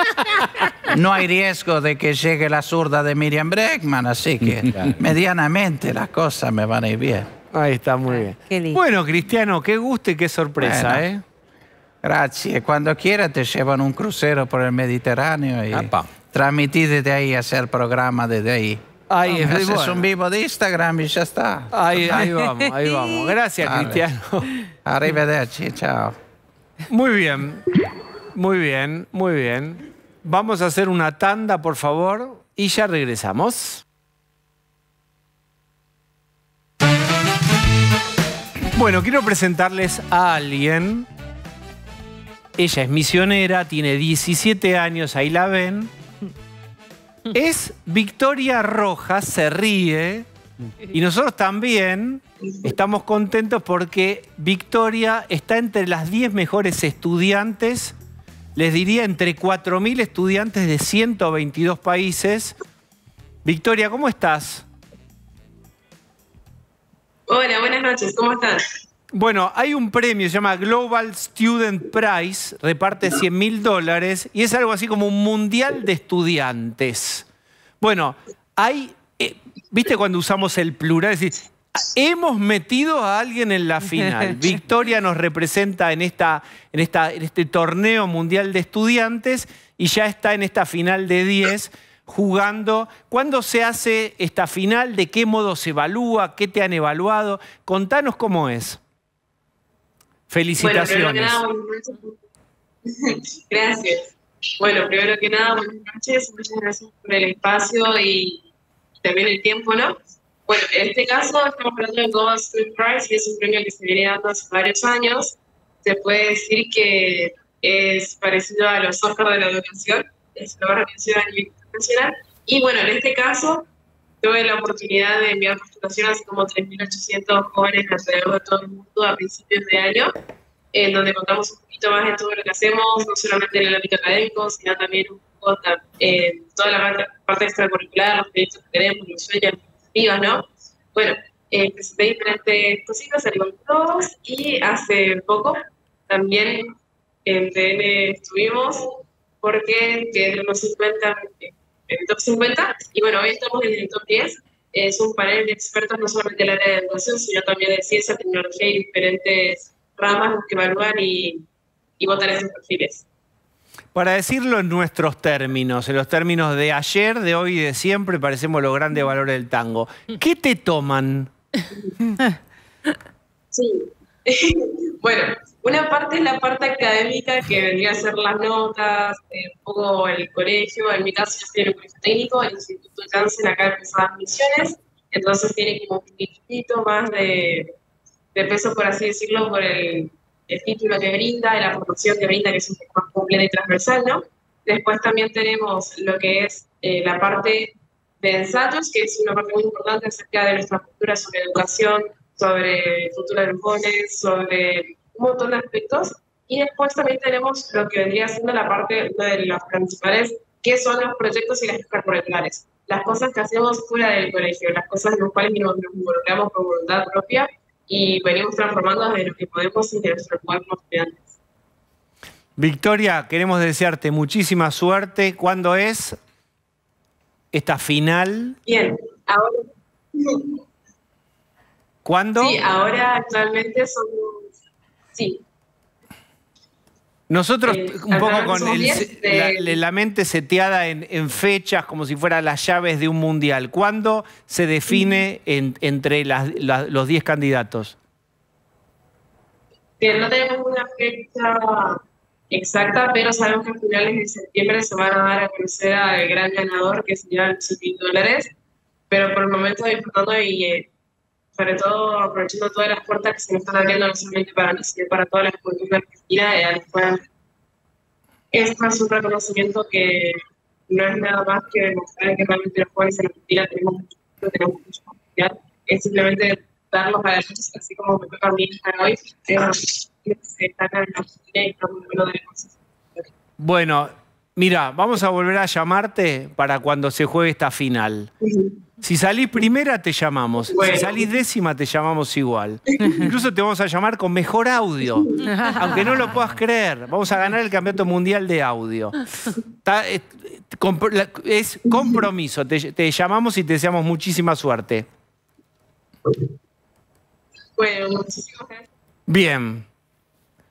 no hay riesgo de que llegue la zurda de Miriam Bregman, así que medianamente las cosas me van a ir bien. Ahí está, muy bien. Bueno, Cristiano, qué gusto y qué sorpresa, ¿eh? Gracias. Cuando quieras te llevan un crucero por el Mediterráneo y transmitir desde ahí, hacer programa desde ahí. Ahí es, un vivo de Instagram y ya está. Ahí, vamos, ahí vamos. Gracias, Arriba Cristiano. Arrivederci, chao. Muy bien, muy bien, muy bien. Vamos a hacer una tanda, por favor, y ya regresamos. Bueno, quiero presentarles a alguien. Ella es misionera, tiene 17 años, ahí la ven. Es Victoria Rojas, se ríe. Y nosotros también estamos contentos porque Victoria está entre las 10 mejores estudiantes, les diría entre 4.000 estudiantes de 122 países. Victoria, ¿cómo estás? Hola, buenas noches, ¿cómo estás? Bueno, hay un premio, se llama Global Student Prize, reparte 100 mil dólares y es algo así como un mundial de estudiantes. Bueno, hay, eh, viste cuando usamos el plural, es decir, hemos metido a alguien en la final. Victoria nos representa en, esta, en, esta, en este torneo mundial de estudiantes y ya está en esta final de 10 jugando. ¿Cuándo se hace esta final? ¿De qué modo se evalúa? ¿Qué te han evaluado? Contanos cómo es. Felicitaciones. gracias. Bueno, primero que nada, buenas noches, muchas gracias por el espacio y también el tiempo, ¿no? Bueno, en este caso estamos hablando del Global Student Prize y es un premio que se viene dando hace varios años. Se puede decir que es parecido a los Oscars de la educación, es una organización a nivel internacional. Y bueno, en este caso tuve la oportunidad de enviar presentación a como 3.800 jóvenes alrededor de todo el mundo a principios de año, en donde contamos un poquito más de todo lo que hacemos, no solamente en el ámbito académico, sino también un poco en eh, toda la parte, extracurricular, los proyectos que tenemos, los sueños, las ¿no? Bueno, eh, presenté diferentes cositas, salí con todos y hace poco también en TN estuvimos porque quedé unos 50 el 50. Y bueno, hoy estamos en el top 10. Es un panel de expertos no solamente la área de educación, sino también de ciencia, tecnología y diferentes ramas que evalúan y, y votan esos perfiles. Para decirlo en nuestros términos, en los términos de ayer, de hoy y de siempre, parecemos los grandes valores del tango. ¿Qué te toman? Sí, bueno, una parte es la parte académica que vendría a ser las notas, eh, un poco el colegio, en mi caso el colegio técnico, el Instituto Janssen acá en las Misiones, entonces tiene como un poquito más de, peso, por así decirlo, por el, título que brinda, la formación que brinda, que es un poco más completa y transversal, ¿no? Después también tenemos lo que es eh, la parte de ensayos, que es una parte muy importante acerca de nuestra cultura sobre educación, sobre el futuro de los sobre un montón de aspectos. Y después también tenemos lo que vendría siendo la parte, de las principales, que son los proyectos y las extracurriculares. Las cosas que hacemos fuera del colegio, las cosas en las cuales nos involucramos por voluntad propia y venimos transformando desde lo que podemos y de nuestro que podemos. Victoria, queremos desearte muchísima suerte. ¿Cuándo es esta final? Bien, ahora ¿Cuándo? Sí, ahora actualmente somos. Sí. Nosotros, eh, un poco con eh. la, mente seteada en, fechas, como si fueran las llaves de un mundial, ¿cuándo se define entre los 10 candidatos? no tenemos una fecha exacta, pero sabemos que a finales de septiembre se van a dar a conocer al gran ganador, que se el mil Dólares, pero por el momento disfrutando y eh, sobre todo aprovechando todas las puertas que se nos están abriendo, no solamente para nosotros sino para toda la juventud de Argentina, y eh, es un reconocimiento que no es nada más que demostrar que realmente los jóvenes en Argentina tenemos mucho, tenemos mucho potencial, es simplemente dar los agradecimientos así como me toca a mí estar hoy, es, eh, estar en Argentina y no lo debemos Bueno, mira, vamos a volver a llamarte para cuando se juegue esta final. Si salís primera, te llamamos. Si salís décima, te llamamos igual. Incluso te vamos a llamar con mejor audio. Aunque no lo puedas creer, vamos a ganar el Campeonato Mundial de Audio. Eh, es, compromiso. Te, llamamos y te deseamos muchísima suerte. Bien.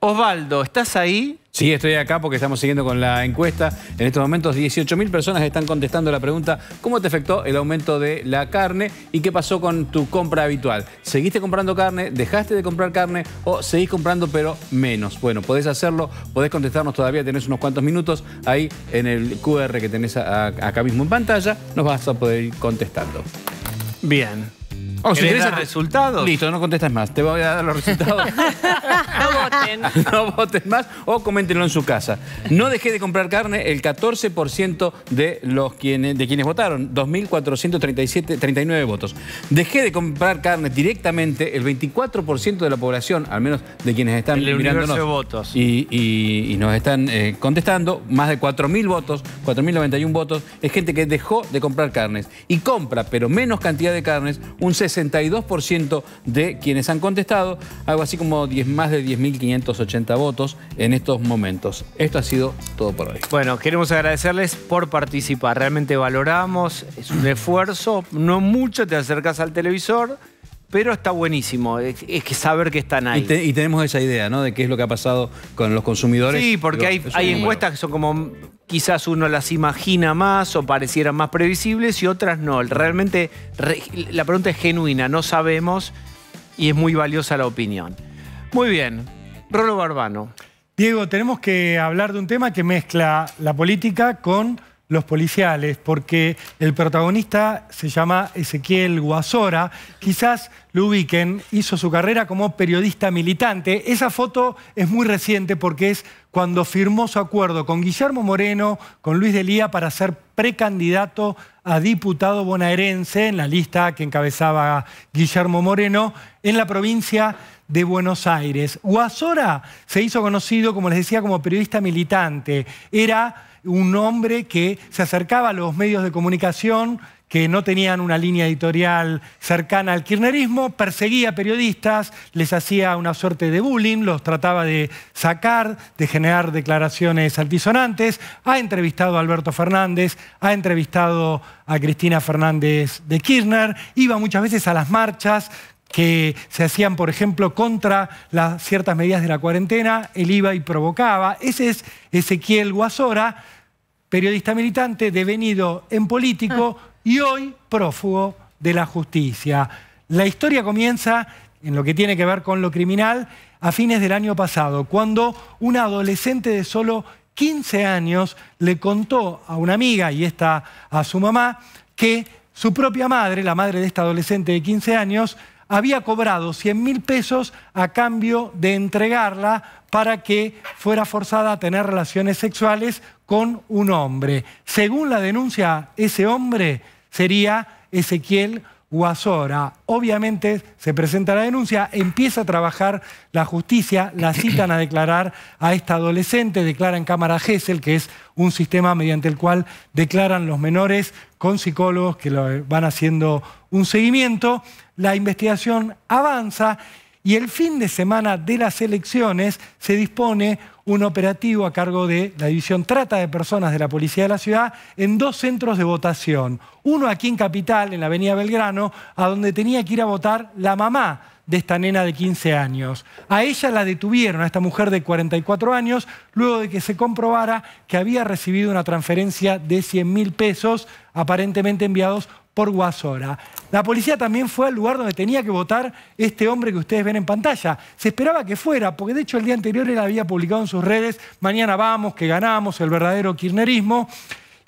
Osvaldo, ¿estás ahí? Sí, estoy acá porque estamos siguiendo con la encuesta. En estos momentos 18.000 personas están contestando la pregunta ¿Cómo te afectó el aumento de la carne y qué pasó con tu compra habitual? ¿Seguiste comprando carne? ¿Dejaste de comprar carne? ¿O seguís comprando pero menos? Bueno, podés hacerlo, podés contestarnos todavía, tenés unos cuantos minutos ahí en el QR que tenés acá mismo en pantalla, nos vas a poder ir contestando. Bien. O oh, resultados. Listo, no contestas más. Te voy a dar los resultados. no voten. no voten más o coméntenlo en su casa. No dejé de comprar carne el 14% de los quienes, de quienes votaron. 2.439 votos. Dejé de comprar carne directamente el 24% de la población, al menos de quienes están el mirándonos. votos. Y, nos están eh, contestando. Más de 4.000 votos, 4.091 votos. Es gente que dejó de comprar carnes. Y compra, pero menos cantidad de carnes, un 60%. 62% de quienes han contestado, algo así como 10, más de 10.580 votos en estos momentos. Esto ha sido todo por hoy. Bueno, queremos agradecerles por participar. Realmente valoramos, es un esfuerzo, no mucho te acercas al televisor pero está buenísimo. Es, que saber que están ahí. Y, tenemos esa idea, ¿no? De qué es lo que ha pasado con los consumidores. Sí, porque hay, hay encuestas que son como quizás uno las imagina más o parecieran más previsibles y otras no. Realmente la pregunta es genuina, no sabemos y es muy valiosa la opinión. Muy bien, Rolo Barbano. Diego, tenemos que hablar de un tema que mezcla la política con los policiales, porque el protagonista se llama Ezequiel Guasora. Quizás Lubiquen hizo su carrera como periodista militante. Esa foto es muy reciente porque es cuando firmó su acuerdo con Guillermo Moreno, con Luis Lía, para ser precandidato a diputado bonaerense en la lista que encabezaba Guillermo Moreno en la provincia de Buenos Aires. Guasora se hizo conocido, como les decía, como periodista militante. Era un hombre que se acercaba a los medios de comunicación que no tenían una línea editorial cercana al kirchnerismo, perseguía periodistas, les hacía una suerte de bullying, los trataba de sacar, de generar declaraciones altisonantes, ha entrevistado a Alberto Fernández, ha entrevistado a Cristina Fernández de Kirchner, iba muchas veces a las marchas que se hacían, por ejemplo, contra las ciertas medidas de la cuarentena, él iba y provocaba. Ese es Ezequiel Guasora, periodista militante, devenido en político. Ah y hoy prófugo de la justicia. La historia comienza en lo que tiene que ver con lo criminal a fines del año pasado, cuando una adolescente de solo 15 años le contó a una amiga y esta a su mamá que su propia madre, la madre de esta adolescente de 15 años, había cobrado 100 mil pesos a cambio de entregarla para que fuera forzada a tener relaciones sexuales con un hombre. Según la denuncia, ese hombre sería Ezequiel Guasora. Obviamente se presenta la denuncia, empieza a trabajar la justicia, la citan a declarar a esta adolescente, declara en cámara GESEL, que es un sistema mediante el cual declaran los menores con psicólogos que lo van haciendo un seguimiento. La investigación avanza y el fin de semana de las elecciones se dispone un operativo a cargo de la División Trata de Personas de la Policía de la Ciudad en dos centros de votación. Uno aquí en Capital, en la Avenida Belgrano, a donde tenía que ir a votar la mamá de esta nena de 15 años. A ella la detuvieron, a esta mujer de 44 años, luego de que se comprobara que había recibido una transferencia de 100 mil pesos, aparentemente enviados por Guasora. La policía también fue al lugar donde tenía que votar este hombre que ustedes ven en pantalla. Se esperaba que fuera, porque de hecho el día anterior él había publicado en sus redes, mañana vamos, que ganamos, el verdadero kirchnerismo.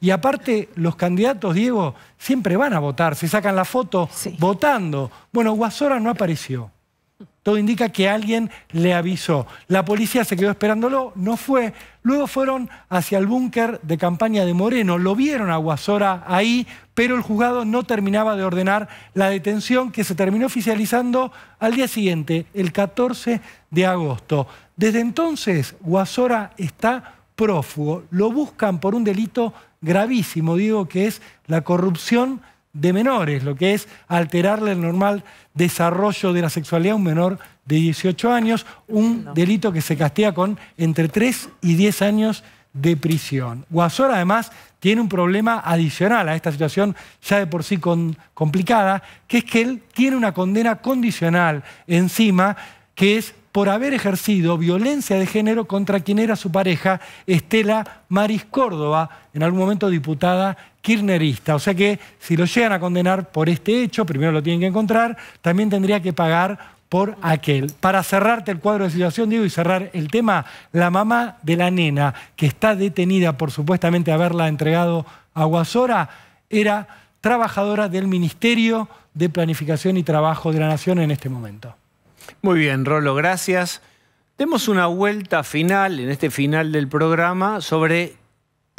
Y aparte, los candidatos, Diego, siempre van a votar, se sacan la foto votando. Bueno, Guasora no apareció. Todo indica que alguien le avisó. La policía se quedó esperándolo, no fue. Luego fueron hacia el búnker de campaña de Moreno, lo vieron a Guasora ahí, pero el juzgado no terminaba de ordenar la detención que se terminó oficializando al día siguiente, el 14 de agosto. Desde entonces, Guasora está prófugo, lo buscan por un delito gravísimo, digo, que es la corrupción de menores, lo que es alterarle el normal desarrollo de la sexualidad a un menor de 18 años, un delito que se castiga con entre 3 y 10 años de prisión. Guasor además tiene un problema adicional a esta situación ya de por sí complicada, que es que él tiene una condena condicional encima, que es por haber ejercido violencia de género contra quien era su pareja, Estela Maris Córdoba, en algún momento diputada kirchnerista. O sea que si lo llegan a condenar por este hecho, primero lo tienen que encontrar, también tendría que pagar por aquel. Para cerrarte el cuadro de situación, digo y cerrar el tema, la mamá de la nena, que está detenida por supuestamente haberla entregado a Guasora, era trabajadora del Ministerio de Planificación y Trabajo de la Nación en este momento. Muy bien, Rolo, gracias. Demos una vuelta final, en este final del programa, sobre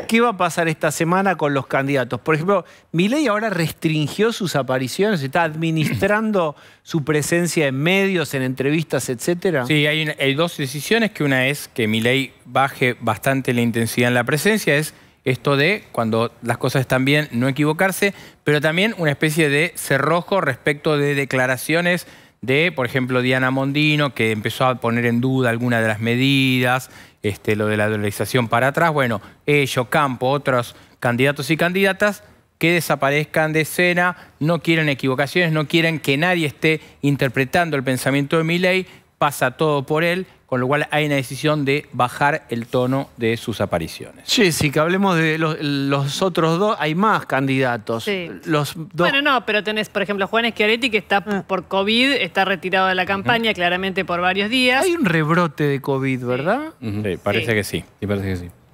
qué va a pasar esta semana con los candidatos. Por ejemplo, Milei ahora restringió sus apariciones, está administrando su presencia en medios, en entrevistas, etcétera. Sí, hay, hay dos decisiones, que una es que Milei baje bastante la intensidad en la presencia, es esto de cuando las cosas están bien no equivocarse, pero también una especie de cerrojo respecto de declaraciones de, por ejemplo, Diana Mondino, que empezó a poner en duda alguna de las medidas, este, lo de la dolarización para atrás. Bueno, ello, Campo, otros candidatos y candidatas que desaparezcan de escena, no quieren equivocaciones, no quieren que nadie esté interpretando el pensamiento de mi ley pasa todo por él, con lo cual hay una decisión de bajar el tono de sus apariciones. Sí, sí, que hablemos de los, otros dos, hay más candidatos. Los dos... Bueno, no, pero tenés, por ejemplo, Juan Schiaretti, que está ah. por COVID, está retirado de la campaña, claramente por varios días. Hay un rebrote de COVID, ¿verdad? Sí, parece que sí,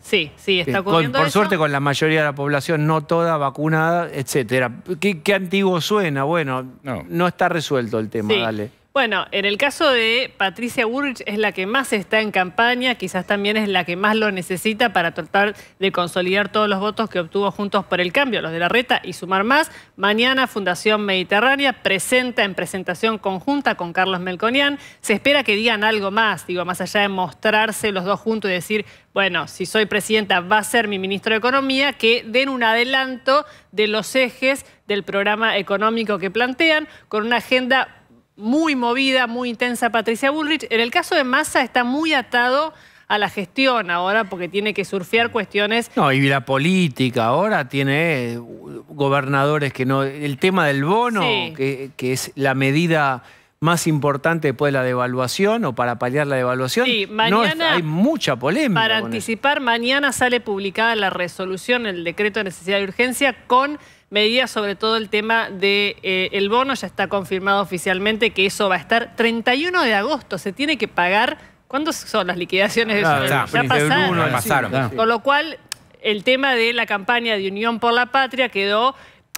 sí, sí. está ocurriendo. por suerte, con la mayoría de la población, no toda vacunada, etcétera. Qué, antiguo suena, bueno, no, no está resuelto el tema, dale. Bueno, en el caso de Patricia Burrich es la que más está en campaña, quizás también es la que más lo necesita para tratar de consolidar todos los votos que obtuvo Juntos por el Cambio, los de la reta y sumar más. Mañana Fundación Mediterránea presenta en presentación conjunta con Carlos Melconian. Se espera que digan algo más, digo, más allá de mostrarse los dos juntos y decir, bueno, si soy presidenta va a ser mi ministro de Economía, que den un adelanto de los ejes del programa económico que plantean con una agenda muy movida, muy intensa Patricia Bullrich. En el caso de Massa está muy atado a la gestión ahora porque tiene que surfear cuestiones. No, y la política ahora tiene uh, gobernadores que no... El tema del bono, que, es la medida más importante después de la devaluación o para paliar la devaluación. Sí, mañana, hay mucha polémica. Para anticipar, mañana sale publicada la resolución, el decreto de necesidad de urgencia con medidas sobre todo el tema del de, eh, el bono, ya está confirmado oficialmente que eso va a estar 31 de agosto, se tiene que pagar. cuándo son las liquidaciones de eso ya, pasaron. Con lo cual, el tema de la campaña de Unión por la Patria quedó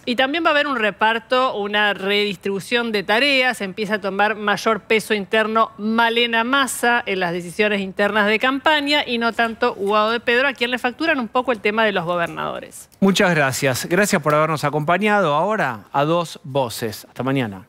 y también va a haber un reparto, una redistribución de tareas, empieza a tomar mayor peso interno Malena Massa en las decisiones internas de campaña y no tanto Guado de Pedro, a quien le facturan un poco el tema de los gobernadores. Muchas gracias. Gracias por habernos acompañado ahora a dos voces. Hasta mañana.